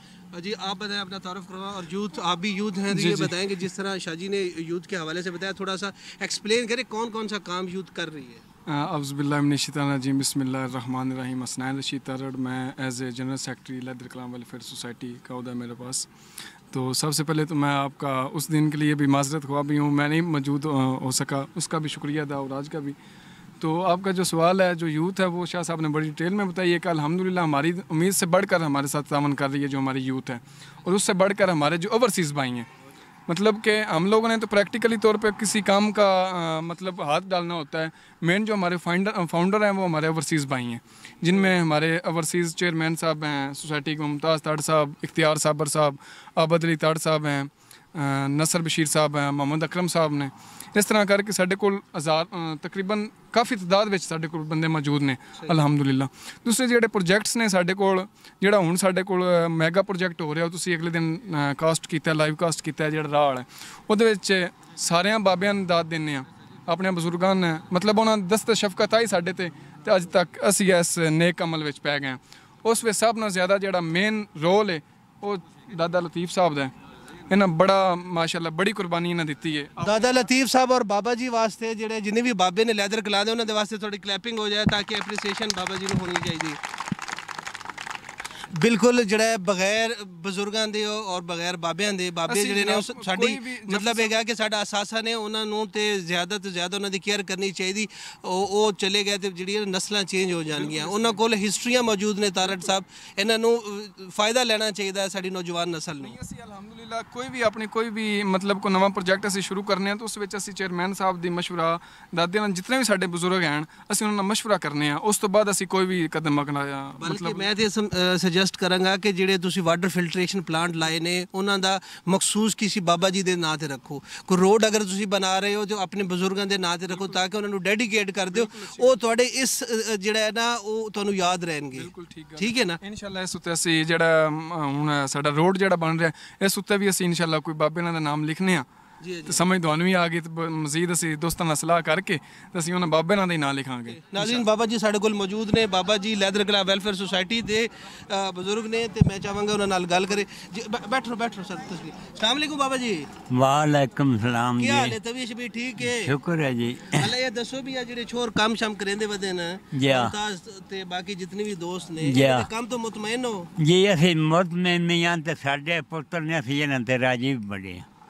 जी आप बताएं अपना तारफ़ करवा और यूथ आप भी यूथ हैं तो ये बताएं कि जिस तरह शाहजी ने यूथ के हवाले से बताया थोड़ा सा एक्सप्लेन करें कौन कौन सा काम यूथ कर रही है जी अफ़ज़बिल्लाशीम रही मसनैन रशीद तारड़ मैं as a general secretary Lidhar Kalan welfare society का उदा मेरे पास तो सबसे पहले तो मैं आपका उस दिन के लिए भी माजरत हुआ भी हूँ मैं नहीं मौजूद हो सका उसका भी शुक्रिया अदा और आज का भी तो आपका जो सवाल है जो यूथ है वो शाह साहब ने बड़ी डिटेल में बताई है कि अलहमदिल्ला हमारी उम्मीद से बढ़कर हमारे साथ सामन कर रही है जो हमारी यूथ है और उससे बढ़कर हमारे जो ओवरसीज़ भाई हैं मतलब कि हम लोगों ने तो प्रैक्टिकली तौर पर किसी काम का आ, मतलब हाथ डालना होता है मेन जो हमारे फाइंडर फाउंडर हैं वो हमारे ओवरसीज़ भाई हैं जिनमें हमारे ओवरसीज़ चेयरमैन साहब हैं सोसाइटी के मुमताज़ ताड़ साहब इख्तियार साबर साहब आबद अली ताड़ साहब हैं नसर बशीर साहब हैं मोहम्मद अक्रम साहब ने ਇਸ ਤਰ੍ਹਾਂ ਕਰਕੇ ਸਾਡੇ ਕੋਲ ਆਜ਼ਾਦ ਤਕਰੀਬਨ ਕਾਫੀ ਤਦਾਦ ਵਿੱਚ ਸਾਡੇ ਕੋਲ ਬੰਦੇ ਮੌਜੂਦ ਨੇ ਅਲਹਮਦੁਲਿਲਾ ਦੂਸਰੇ ਜਿਹੜੇ ਪ੍ਰੋਜੈਕਟਸ ਨੇ ਸਾਡੇ ਕੋਲ ਜਿਹੜਾ ਹੁਣ ਸਾਡੇ ਕੋਲ ਮੈਗਾ ਪ੍ਰੋਜੈਕਟ ਹੋ ਰਿਹਾ ਤੁਸੀਂ ਅਗਲੇ ਦਿਨ ਕਾਸਟ ਕੀਤਾ ਲਾਈਵ ਕਾਸਟ ਕੀਤਾ ਜਿਹੜਾ ਰਾਹ ਵਾਲਾ ਉਹਦੇ ਵਿੱਚ ਸਾਰਿਆਂ ਬਾਬਿਆਂ ਨੂੰ ਦਾਤ ਦਿੰਨੇ ਆ ਆਪਣੇ ਬਜ਼ੁਰਗਾਂ ਨੇ ਮਤਲਬ ਉਹਨਾਂ ਦੀ ਦਸਤ ਸ਼ਫਕਤ ਆਈ ਸਾਡੇ ਤੇ ਤੇ ਅੱਜ ਤੱਕ ਅਸੀਂ ਇਸ ਨੇਕ ਅਮਲ ਵਿੱਚ ਪੈ ਗਏ ਉਸ ਵਿੱਚ ਸਭ ਨਾਲੋਂ ਜ਼ਿਆਦਾ ਜਿਹੜਾ ਮੇਨ ਰੋਲ ਹੈ ਉਹ ਦਾਦਾ ਲਤੀਫ ਸਾਹਿਬ ਦਾ ਹੈ ਇਹਨਾਂ ਬੜਾ ਮਾਸ਼ਾਅੱਲਾ ਬੜੀ ਕੁਰਬਾਨੀ ਇਹਨਾਂ ਦਿੱਤੀ ਹੈ ਦਾਦਾ ਲਤੀਫ ਸਾਹਿਬ ਔਰ ਬਾਬਾ ਜੀ ਵਾਸਤੇ ਜਿਹੜੇ ਜਿੰਨੇ ਵੀ ਬਾਬੇ ਨੇ ਲੈਦਰ ਕਲਾ ਦੇ ਉਹਨਾਂ ਦੇ ਵਾਸਤੇ ਥੋੜੀ ਕਲੈਪਿੰਗ ਹੋ ਜਾਏ ਤਾਂ ਕਿ ਐਪਰੀਸੀਏਸ਼ਨ ਬਾਬਾ ਜੀ ਨੂੰ ਹੋਣੀ ਚਾਹੀਦੀ ਹੈ ਬਿਲਕੁਲ ਜਿਹੜਾ ਬਗੈਰ ਬਜ਼ੁਰਗਾਂ ਦੇ ਔਰ ਬਗੈਰ ਬਾਬਿਆਂ ਦੇ ਬਾਬੇ ਜਿਹੜੇ ਨੇ ਸਾਡੀ ਮਤਲਬ ਇਹ ਹੈ ਕਿ ਸਾਡਾ ਅਸਾਸਾ ਨੇ ਉਹਨਾਂ ਨੂੰ ਤੇ ਜ਼ਿਆਦਾ ਤੋਂ ਜ਼ਿਆਦਾ ਉਹਨਾਂ ਦੀ ਕੇਅਰ ਕਰਨੀ ਚਾਹੀਦੀ ਉਹ ਚਲੇ ਗਏ ਤੇ ਜਿਹੜੀਆਂ ਨਸਲਾਂ ਚੇਂਜ ਹੋ ਜਾਣਗੀਆਂ ਉਹਨਾਂ ਕੋਲ ਹਿਸਟਰੀਆਂ ਮੌਜੂਦ ਨੇ ਤਾਰਟ ਸਾਹਿਬ ਇਹਨਾਂ ਨੂੰ ਫਾਇਦਾ ਲੈਣਾ ਚਾਹੀਦਾ ਸਾਡੀ ਨੌਜਵਾਨ ਨਸਲ ਨੂੰ ਅਸੀਂ ਅਲਹਮਦੁਲਿਲਾ ਕੋਈ ਵੀ ਆਪਣੀ ਕੋਈ ਵੀ ਮਤਲਬ ਕੋ ਨਵਾਂ ਪ੍ਰੋਜੈਕਟ ਅਸੀਂ ਸ਼ੁਰੂ ਕਰਨੇ ਆ ਤਾਂ ਉਸ ਵਿੱਚ ਅਸੀਂ ਚੇਅਰਮੈਨ ਸਾਹਿਬ ਦੀ مشورہ ਦਾਦੇ ਨਾਲ ਜਿੰਨੇ ਵੀ ਸਾਡੇ ਬਜ਼ੁਰਗ ਹਨ ਅਸੀਂ ਉਹਨਾਂ ਨਾਲ مشورہ ਕਰਨੇ ਆ ਉਸ ਤੋਂ ਬਾਅਦ ਅਸੀਂ ਕੋਈ ਵੀ ਕਦਮ ਅਗਲਾ ਮਤਲਬ ਮੈਂ ਤੇ ਸੁਜੈਸਟ ਕਰਾਂਗਾ ਕਿ ਜਿਹੜੇ ਤੁਸੀਂ ਵਾਟਰ ਫਿਲਟਰੇਸ਼ਨ ਪਲਾਂਟ ਲਾਏ ਨੇ ਉਹਨਾਂ ਦਾ ਮਖਸੂਸ ਕਿਸੇ ਬਾਬਾ ਜੀ ਦੇ ਨਾਂ ਤੇ ਰੱਖੋ ਕੋਈ ਰੋਡ ਅਗਰ ਤੁਸੀਂ ਬਣਾ ਰਹੇ ਹੋ ਜੋ ਆਪਣੇ ਬਜ਼ੁਰਗਾਂ ਦੇ ਨਾਂ ਤੇ ਰੱਖੋ ਤਾਂ ਕਿ ਉਹਨਾਂ ਨੂੰ ਡੈਡੀਕੇਟ ਕਰ ਦਿਓ ਉਹ ਤੁਹਾਡੇ ਇਸ ਜਿਹੜਾ ਹੈ ਨਾ ਉਹ ਤੁਹਾਨੂੰ ਯਾਦ ਰਹਿਣਗੇ ਬਿਲਕੁਲ ਠੀਕ ਠੀਕ ਹੈ ਨਾ ਇਨਸ਼ਾਅੱਲਾ ਇਸ ਉੱਤੇ ਅਸੀਂ ਜਿਹੜਾ ਹੁਣ ਸਾਡਾ ਰੋਡ ਜਿਹੜਾ ਬਣ ਰਿਹਾ ਇਸ ਉੱਤੇ ਵੀ ਅਸੀਂ ਇਨਸ਼ਾਅੱਲਾ ਕੋਈ ਬਾਬੇ ਨਾਲ ਦਾ ਨਾਮ ਲਿਖਨੇ ਆ ਤੇ ਸਮਝ ਤੁਹਾਨੂੰ ਵੀ ਆ ਗਈ ਤੇ ਮਜ਼ੀਦ ਅਸੀਂ ਦੋਸਤਾਂ ਨਾਲ ਸਲਾਹ ਕਰਕੇ ਤੇ ਅਸੀਂ ਉਹਨਾਂ ਬਾਬੇ ਨਾਲ ਦੇ ਨਾਂ ਲਿਖਾਂਗੇ ਨਾਜ਼ਰੀਨ ਬਾਬਾ ਜੀ ਸਾਡੇ ਕੋਲ ਮੌਜੂਦ ਨੇ ਬਾਬਾ ਜੀ ਲੈਦਰ ਕਲਾ ਵੈਲਫੇਅਰ ਸੁਸਾਇਟੀ ਦੇ ਬਜ਼ੁਰਗ ਨੇ ਤੇ ਮੈਂ ਚਾਹਾਂਗਾ ਉਹਨਾਂ ਨਾਲ ਗੱਲ ਕਰੇ ਬੈਠੋ ਬੈਠੋ ਸਰ ਤੁਸੀਂ ਸਲਾਮ ਅਲੈਕੁਮ ਬਾਬਾ ਜੀ ਵਾਲੇਕਮ ਸਲਾਮ ਜੀ ਕੀ ਹਾਲ ਹੈ ਤਵੀਸ਼ ਵੀ ਠੀਕ ਹੈ ਸ਼ੁਕਰ ਹੈ ਜੀ ਅੱਲਾ ਇਹ ਦੱਸੋ ਵੀ ਆ ਜਿਹੜੇ ਛੋਰ ਕੰਮ ਸ਼ਮ ਕਰੇਂਦੇ ਵਦੇ ਨਾ ਮੁਮਤਾਜ਼ ਤੇ ਬਾਕੀ ਜਿੰਨੇ ਵੀ ਦੋਸਤ ਨੇ ਇਹਦੇ ਕੰਮ ਤੋਂ ਮਤਮੈਨ ਹੋ ਜੀ ਅਸੀਂ ਮਤਮੈਨ ਨਹੀਂ ਆਂ ਤੇ ਸਾਡੇ ਪੁੱਤਰ ਨੇ ਅਸੀਂ ਇਹਨਾਂ ਤੇ ਰਾਜੀ ਬਣੇ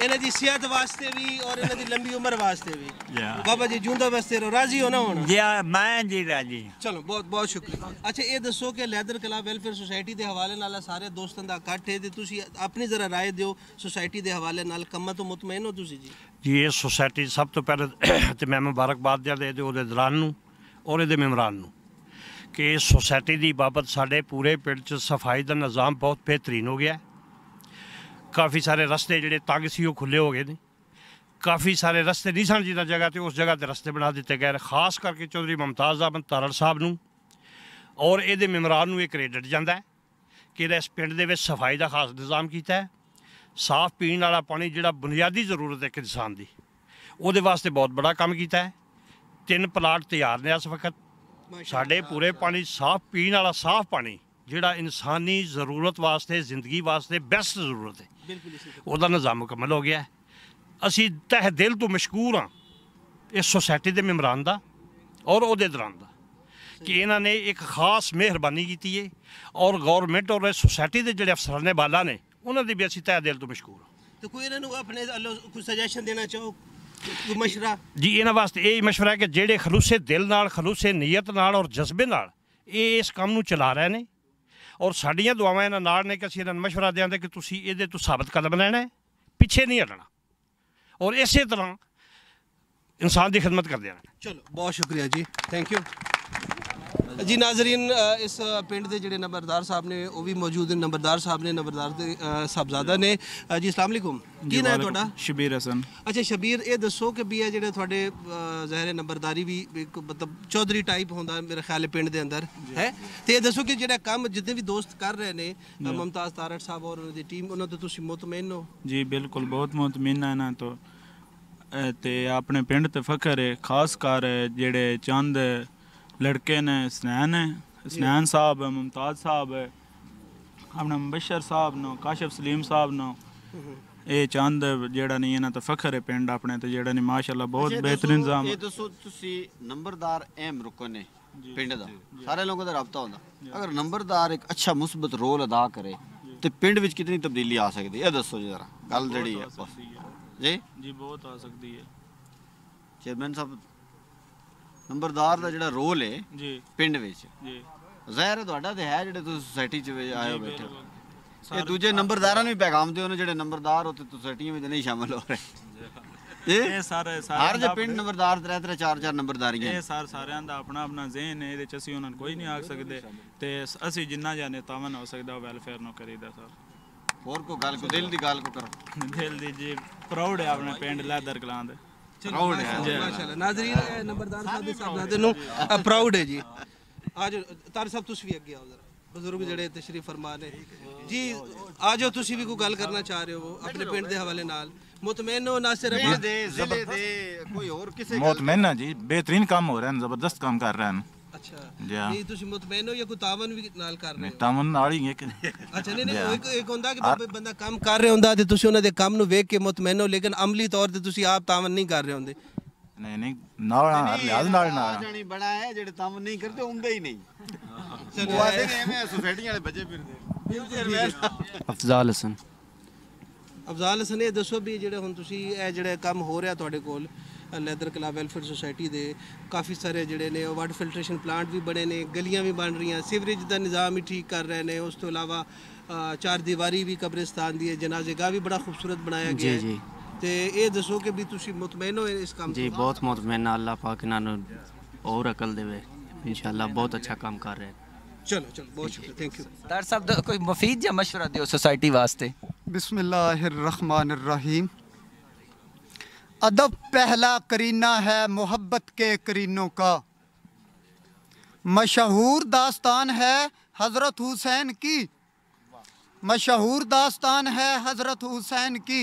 ਇਹਨਾਂ ਦੀ ਸਿਹਤ ਵਾਸਤੇ ਵੀ ਔਰ ਇਹਨਾਂ ਦੀ ਲੰਬੀ ਉਮਰ ਵਾਸਤੇ ਵੀ ਬਾਬਾ ਜੀ ਜੁੰਦਾ ਵਾਸਤੇ ਰੋ ਰਾਜ਼ੀ ਹੋਣਾ ਹੋਣਾ ਜੀ ਮੈਂ ਜੀ ਰਾਜ਼ੀ ਚਲੋ ਬਹੁਤ ਬਹੁਤ ਸ਼ੁਕਰੀਆ ਅੱਛਾ ਇਹ ਦੱਸੋ ਕਿ ਲੈਦਰ ਕਲਾ ਵੈਲਫੇਅਰ ਸੁਸਾਇਟੀ ਦੇ ਹਵਾਲੇ ਨਾਲ ਸਾਰੇ ਦੋਸਤਾਂ ਦਾ ਇਕੱਠ ਹੈ ਤੇ ਤੁਸੀਂ ਆਪਣੀ ਜ਼ਰਾ رائے ਦਿਓ ਸੁਸਾਇਟੀ ਦੇ ਹਵਾਲੇ ਨਾਲ ਕੰਮਾਂ ਤੋਂ ਮਤਮੈਨ ਹੋ ਤੁਸੀਂ ਜੀ ਜੀ ਇਹ ਸੁਸਾਇਟੀ ਸਭ ਤੋਂ ਪਹਿਲਾਂ ਤੇ ਮੈਂ ਮੁਬਾਰਕਬਾਦ ਦੇ ਦੇ ਉਹਦੇ ਦਲਾਨ ਨੂੰ ਔਰ ਇਹਦੇ ਮੈਂਬਰਾਂ ਨੂੰ ਕਿ ਸੁਸਾਇਟੀ ਦੀ ਬਾਬਤ ਸਾਡੇ ਪੂਰੇ ਪਿੰਡ 'ਚ ਸਫਾਈ ਦਾ ਨਿਜ਼ਾਮ ਬਹੁਤ ਬਿਹਤਰੀਨ ਹੋ ਗਿਆ ਹੈ ਕਾਫੀ ਸਾਰੇ ਰਸਤੇ ਜਿਹੜੇ ਤੰਗ ਸੀ ਉਹ ਖੁੱਲੇ ਹੋ ਗਏ ਨੇ ਕਾਫੀ ਸਾਰੇ ਰਸਤੇ ਨਹੀਂ ਸਨ ਜਿੱਦਾਂ ਜਗ੍ਹਾ ਤੇ ਉਸ ਜਗ੍ਹਾ ਤੇ ਰਸਤੇ ਬਣਾ ਦਿੱਤੇ ਗਏ ਖਾਸ ਕਰਕੇ ਚੌਧਰੀ ਮਮਤਾਜ਼ ਆਬਨ ਤਰਲ ਸਾਹਿਬ ਨੂੰ ਔਰ ਇਹਦੇ ਮਿਮਰਾਨ ਨੂੰ ਇਹ ਕ੍ਰੈਡਿਟ ਜਾਂਦਾ ਹੈ ਕਿ ਇਸ ਪਿੰਡ ਦੇ ਵਿੱਚ ਸਫਾਈ ਦਾ ਖਾਸ ਨਿਜ਼ਾਮ ਕੀਤਾ ਹੈ ਸਾਫ਼ ਪੀਣ ਵਾਲਾ ਪਾਣੀ ਜਿਹੜਾ ਬੁਨਿਆਦੀ ਜ਼ਰੂਰਤ ਹੈ ਇੱਕ ਇਨਸਾਨ ਦੀ ਉਹਦੇ ਵਾਸਤੇ ਬਹੁਤ ਬੜਾ ਕੰਮ ਕੀਤਾ ਹੈ ਤਿੰਨ ਪਲਾਟ ਤਿਆਰ ਨੇ ਇਸ ਵਕਤ ਸਾਡੇ ਪੂਰੇ ਪਾਣੀ ਸਾਫ਼ ਪੀਣ ਵਾਲਾ ਸਾਫ਼ ਪਾਣੀ ਜਿਹੜਾ ਇਨਸਾਨੀ ਜ਼ਰੂਰਤ ਵਾਸਤੇ ਜ਼ਿੰਦਗੀ ਵਾਸਤੇ ਬੈਸਟ ਜ਼ਰੂਰਤ ਹੈ ਬਿਲਕੁਲ ਉਹਦਾ ਨਿਜ਼ਾਮ ਮੁਕੰਮਲ ਹੋ ਗਿਆ ਅਸੀਂ ਤਹਿ ਦਿਲ ਤੋਂ ਮਸ਼ਕੂਰ ਹਾਂ ਇਸ ਸੋਸਾਇਟੀ ਦੇ ਮੈਂਬਰਾਂ ਦਾ ਔਰ ਉਹਦੇ ਦਰਾਂ ਦਾ ਕਿ ਇਹਨਾਂ ਨੇ ਇੱਕ ਖਾਸ ਮਿਹਰਬਾਨੀ ਕੀਤੀ ਹੈ ਔਰ ਗਵਰਨਮੈਂਟ ਔਰ ਸੋਸਾਇਟੀ ਦੇ ਜਿਹੜੇ ਅਫਸਰ ਨੇ ਬਾਲਾ ਨੇ ਉਹਨਾਂ ਦੀ ਵੀ ਅਸੀਂ ਤਹਿ ਦਿਲ ਤੋਂ ਮਸ਼ਕੂਰ ਹਾਂ ਤੇ ਕੋਈ ਇਹਨਾਂ ਨੂੰ ਆਪਣੇ ਕੋਈ ਸੁਜੈਸ਼ਨ ਦੇਣਾ ਚਾਹੋ ਮਸ਼ਵਰਾ ਜੀ ਇਹਨਾਂ ਵਾਸਤੇ ਇਹ ਮਸ਼ਵਰਾ ਹੈ ਕਿ ਜਿਹੜੇ ਖਲੂਸੇ ਦਿਲ ਨਾਲ ਖਲੂਸੇ ਨੀਅਤ ਨਾਲ ਔਰ ਜਜ਼ਬੇ ਨਾਲ ਇਹ ਇਸ ਕੰਮ ਨੂੰ ਚਲਾ ਰਹੇ ਨੇ ਔਰ ਸਾਡੀਆਂ ਦੁਆਵਾਂ ਇਹਨਾਂ ਨਾਲ ਨੇ ਕਿ ਅਸੀਂ ਇਹਨਾਂ ਨੂੰ مشورہ ਦਿਆਂਦੇ ਕਿ ਤੁਸੀਂ ਇਹਦੇ ਤੋਂ ਸਾਬਤ ਕਦਮ ਲੈਣਾ ਪਿੱਛੇ ਨਹੀਂ ਹਟਣਾ ਔਰ ਇਸੇ ਤਰ੍ਹਾਂ ਇਨਸਾਨ ਦੀ ਖidmat ਕਰਦੇ ਰਹਿਣਾ ਚਲੋ ਬਹੁਤ ਸ਼ੁਕਰੀਆ ਜੀ ਥੈਂਕ ਯੂ ਜੀ ਨਾਜ਼ਰੀਨ ਇਸ ਪਿੰਡ ਦੇ ਜਿਹੜੇ ਨੰਬਰਦਾਰ ਸਾਹਿਬ ਨੇ ਉਹ ਵੀ ਮੌਜੂਦ ਨੇ ਨੰਬਰਦਾਰ ਸਾਹਿਬ ਨੇ ਨੰਬਰਦਾਰ ਦੇ ਸਬਜ਼ਾਦਾ ਨੇ ਜੀ ਅਸਲਾਮ ਅਲੈਕੁਮ ਕੀ ਨਾਮ ਤੁਹਾਡਾ ਸ਼ਬੀਰ ਹਸਨ ਅੱਛਾ ਸ਼ਬੀਰ ਇਹ ਦੱਸੋ ਕਿ ਵੀ ਇਹ ਜਿਹੜੇ ਤੁਹਾਡੇ ਜ਼ਾਹਿਰ ਨੰਬਰਦਾਰੀ ਵੀ ਇੱਕ ਮਤਲਬ ਚੌਧਰੀ ਟਾਈਪ ਹੁੰਦਾ ਮੇਰੇ ਖਿਆਲ ਪਿੰਡ ਦੇ ਅੰਦਰ ਹੈ ਤੇ ਇਹ ਦੱਸੋ ਕਿ ਜਿਹੜਾ ਕੰਮ ਜਿੰਨੇ ਵੀ ਦੋਸਤ ਕਰ ਰਹੇ ਨੇ ਮਮਤਾਜ਼ ਤਾਰੜ ਸਾਹਿਬ ਔਰ ਉਹਨਾਂ ਦੀ ਟੀਮ ਉਹਨਾਂ ਤੋਂ ਤੁਸੀਂ ਮੁਤਮੈਨ ਹੋ ਜੀ ਬਿਲਕੁਲ ਬਹੁਤ ਮੁਤਮੈਨ ਹਾਂ ਨਾ ਤੋਂ ਤੇ ਆਪਣੇ ਪਿੰਡ ਤੇ ਫਖਰ ਹੈ ਖਾਸ ਕਰ ਜਿਹੜੇ ਚੰਦ ਲੜਕੇ ਨੇ स्नैन ਹੈ स्नैन ਸਾਹਿਬ ਹੈ ਮਮਤਾਜ਼ ਸਾਹਿਬ ਹੈ ਆਪਣਾ ਮੁਬਸ਼ਰ ਸਾਹਿਬ ਨੂੰ ਕਾਸ਼ਫ ਸਲੀਮ ਸਾਹਿਬ ਨੂੰ ਇਹ ਚੰਦ ਜਿਹੜਾ ਨਹੀਂ ਇਹਨਾਂ ਤਾਂ ਫਖਰ ਹੈ ਪਿੰਡ ਆਪਣੇ ਤੇ ਜਿਹੜਾ ਨਹੀਂ ਮਾਸ਼ਾਅੱਲਾ ਬਹੁਤ ਬਿਹਤਰੀਨ ਨਿਜ਼ਾਮ ਇਹ ਦੱਸੋ ਤੁਸੀਂ ਨੰਬਰਦਾਰ ਅਹਿਮ ਰੁਕਨ ਨੇ ਪਿੰਡ ਦਾ ਸਾਰੇ ਲੋਕਾਂ ਦਾ ਰابطਾ ਹੁੰਦਾ ਅਗਰ ਨੰਬਰਦਾਰ ਇੱਕ ਅੱਛਾ ਮੁਸਬਤ ਰੋਲ ਅਦਾ ਕਰੇ ਤੇ ਪਿੰਡ ਵਿੱਚ ਕਿੰਨੀ ਤਬਦੀਲੀ ਆ ਸਕਦੀ ਇਹ ਦੱਸੋ ਜਰਾ ਗੱਲ ਜਿਹੜੀ ਹੈ ਜੀ ਜੀ ਬਹੁਤ ਆ ਸਕਦੀ ਹੈ ਚੇਅਰਮੈਨ ਸਾਹਿਬ ਨੰਬਰਦਾਰ ਦਾ ਜਿਹੜਾ ਰੋਲ ਹੈ ਜੀ ਪਿੰਡ ਵਿੱਚ ਜੀ ਜ਼ਾਹਿਰ ਹੈ ਤੁਹਾਡਾ ਤੇ ਹੈ ਜਿਹੜੇ ਤੁਸੀਂ ਸੋਸਾਇਟੀ 'ਚ ਆਏ ਹੋ ਬੈਠੇ ਇਹ ਦੂਜੇ ਨੰਬਰਦਾਰਾਂ ਨੂੰ ਵੀ ਪੈਗਾਮ ਦਿਓ ਨੇ ਜਿਹੜੇ ਨੰਬਰਦਾਰ ਹੋ ਤੇ ਸੁਸਾਇਟੀਆਂ ਵਿੱਚ ਨਹੀਂ ਸ਼ਾਮਲ ਹੋ ਰਹੇ ਇਹ ਸਾਰੇ ਸਾਰੇ ਹਰ ਜੇ ਪਿੰਡ ਨੰਬਰਦਾਰ ਤਰੇ ਤਰੇ ਚਾਰ ਚਾਰ ਨੰਬਰਦਾਰੀਆਂ ਇਹ ਸਾਰ ਸਾਰਿਆਂ ਦਾ ਆਪਣਾ ਆਪਣਾ ਜ਼ਿਹਨ ਹੈ ਇਹਦੇ 'ਚ ਅਸੀਂ ਉਹਨਾਂ ਨੂੰ ਕੋਈ ਨਹੀਂ ਆਖ ਸਕਦੇ ਤੇ ਅਸੀਂ ਜਿੰਨਾ ਜਾਣੇ ਤਾਵਨ ਹੋ ਸਕਦਾ ਵੈਲਫੇਅਰ ਨੂੰ ਕਰੀਦਾ ਸਰ ਹੋਰ ਕੋ ਗੱਲ ਕੋ ਦਿਲ ਦੀ ਗੱਲ ਕੋ ਕਰੋ ਦਿਲ ਦੀ ਜੀ ਪ੍ਰਾਊਡ ਹੈ ਆਪਣੇ ਪਿੰਡ ਲੈਦਰ ਕਲਾਂ ਦੇ ਪ੍ਰਾਊਡ ਹੈ ਮਾਸ਼ਾਅੱਲਾ ਨਾਜ਼ਰੀਨ ਨੰਬਰਦਾਰ ਸਾਹਿਬ ਦੇ ਸਾਹਿਬ ਸਾਹਿਬਜ਼ਾਦੇ ਨੂੰ ਪ੍ਰਾਊਡ ਹੈ ਜੀ ਆਜ ਤਾਰ ਸਾਹਿਬ ਤੁਸੀਂ ਵੀ ਅੱਗੇ ਆਓ ਜ਼ਰਾ ਬਜ਼ੁਰਗ ਜਿਹੜੇ ਤਸ਼ਰੀਫ ਫਰਮਾ ਨੇ ਜੀ ਆਜੋ ਤੁਸੀਂ ਵੀ ਕੋਈ ਗੱਲ ਕਰਨਾ ਚਾਹ ਰਹੇ ਹੋ ਆਪਣੇ ਪਿੰਡ ਦੇ ਹਵਾਲੇ ਨਾਲ ਮਤਮੈਨੋ ਹੋ ਨਾ ਸਿਰਫ ਜ਼ਿਲ੍ਹੇ ਦੇ ਕੋਈ ਹੋਰ ਕਿਸੇ ਮਤਮੈਨਾ ਜੀ ਬਿਹਤਰੀਨ ਕੰਮ ਹੋ ਰਿਹਾ ਹੈ ਜ਼ਬਰਦਸਤ ਕੰਮ ਕਰ ਰਹੇ ਹਨ ਅੱਛਾ ਨਹੀਂ ਤੁਸੀਂ ਮਤਮੈਨ ਹੋ ਜਾਂ ਕੋਈ ਤਾਵਨ ਵੀ ਨਾਲ ਕਰ ਰਹੇ ਹੋ ਤਾਵਨ ਨਾਲ ਹੀ ਹੈ ਕਿ ਅੱਛਾ ਨਹੀਂ ਨਹੀਂ ਇੱਕ ਇੱਕ ਹੁੰਦਾ ਕਿ ਬੰਦਾ ਕੰਮ ਕਰ ਰਿਹਾ ਹੁੰਦਾ ਤੇ ਤੁਸੀਂ ਉਹਨਾਂ ਦੇ ਕੰਮ ਨੂੰ ਵੇਖ ਕੇ ਮਤਮੈਨ ਹੋ ਲੇਕਿਨ ਅਮਲੀ ਤੌਰ ਤੇ ਤੁਸੀਂ ਆਪ ਤਾਵਨ ਨਹੀਂ ਕਰ ਰਹੇ ਹੁੰਦੇ ਨਹੀਂ ਨਹੀਂ ਨਾਲ ਲਿਆਦ ਨਾਲ ਨਾਲ ਜਾਣੀ ਬੜਾ ਹੈ ਜਿਹੜੇ ਕੰਮ ਨਹੀਂ ਕਰਦੇ ਹੁੰਦੇ ਹੀ ਨਹੀਂ ਚਲੋ ਆਦੇ ਨੇ ਐਵੇਂ ਸੁਸਾਇਟੀਆਂ ਵਾਲੇ ਬੱਜੇ ਫਿਰਦੇ ਅਫਜ਼ਾਲ ਹਸਨ ਅਫਜ਼ਾਲ ਹਸਨ ਇਹ ਦੱਸੋ ਵੀ ਜਿਹੜੇ ਹੁਣ ਤੁਸੀਂ ਇਹ ਜਿਹੜੇ ਕੰਮ ਹੋ ਰਿਹਾ ਤੁਹਾਡੇ ਕੋਲ ਲੈਦਰ ਕਲਾ ਵੈਲਫੇਅਰ ਸੁਸਾਇਟੀ ਦੇ ਕਾਫੀ ਸਾਰੇ ਜਿਹੜੇ ਨੇ ਉਹ ਵਾਟਰ ਫਿਲਟਰੇਸ਼ਨ ਪਲਾਂਟ ਵੀ ਬਣੇ ਨੇ ਗਲੀਆਂ ਵੀ ਬਣ ਰਹੀਆਂ ਸੀਵਰੇਜ ਦਾ ਨਿਜ਼ਾਮ ਵੀ ਠੀਕ ਕਰ ਰਹੇ ਨੇ ਉਸ ਤੋਂ ਇਲਾਵਾ ਚਾਰ ਦੀਵਾਰੀ ਵੀ ਕਬਰਿਸਤਾਨ ਦੀ ਹੈ ਜਨਾਜ਼ੇਗਾ ਵੀ ਬੜਾ ਖੂਬਸੂਰਤ ਬਣਾਇਆ ਗਿਆ ਹੈ ਤੇ ਇਹ ਦੱਸੋ ਕਿ ਵੀ ਤੁਸੀਂ ਮਤਮੈਨ ਹੋ ਇਸ ਕੰਮ ਜੀ ਬਹੁਤ ਮਤਮੈਨ ਹਾਂ ਅੱਲਾਹ ਪਾਕ ਇਹਨਾਂ ਨੂੰ और अकल देवे इंशाल्लाह बहुत अच्छा काम कर रहे हैं चलो चलो बहुत शुक्रिया थैंक यू डॉक्टर साहब कोई मुफीद या मशवरा दियो सोसाइटी वास्ते बिस्मिल्लाहिर्रहमानिर्रहीम अदब पहला करीना है मोहब्बत के करीनों का मशहूर दास्तान है हज़रत हुसैन की मशहूर दास्तान है हज़रत हुसैन की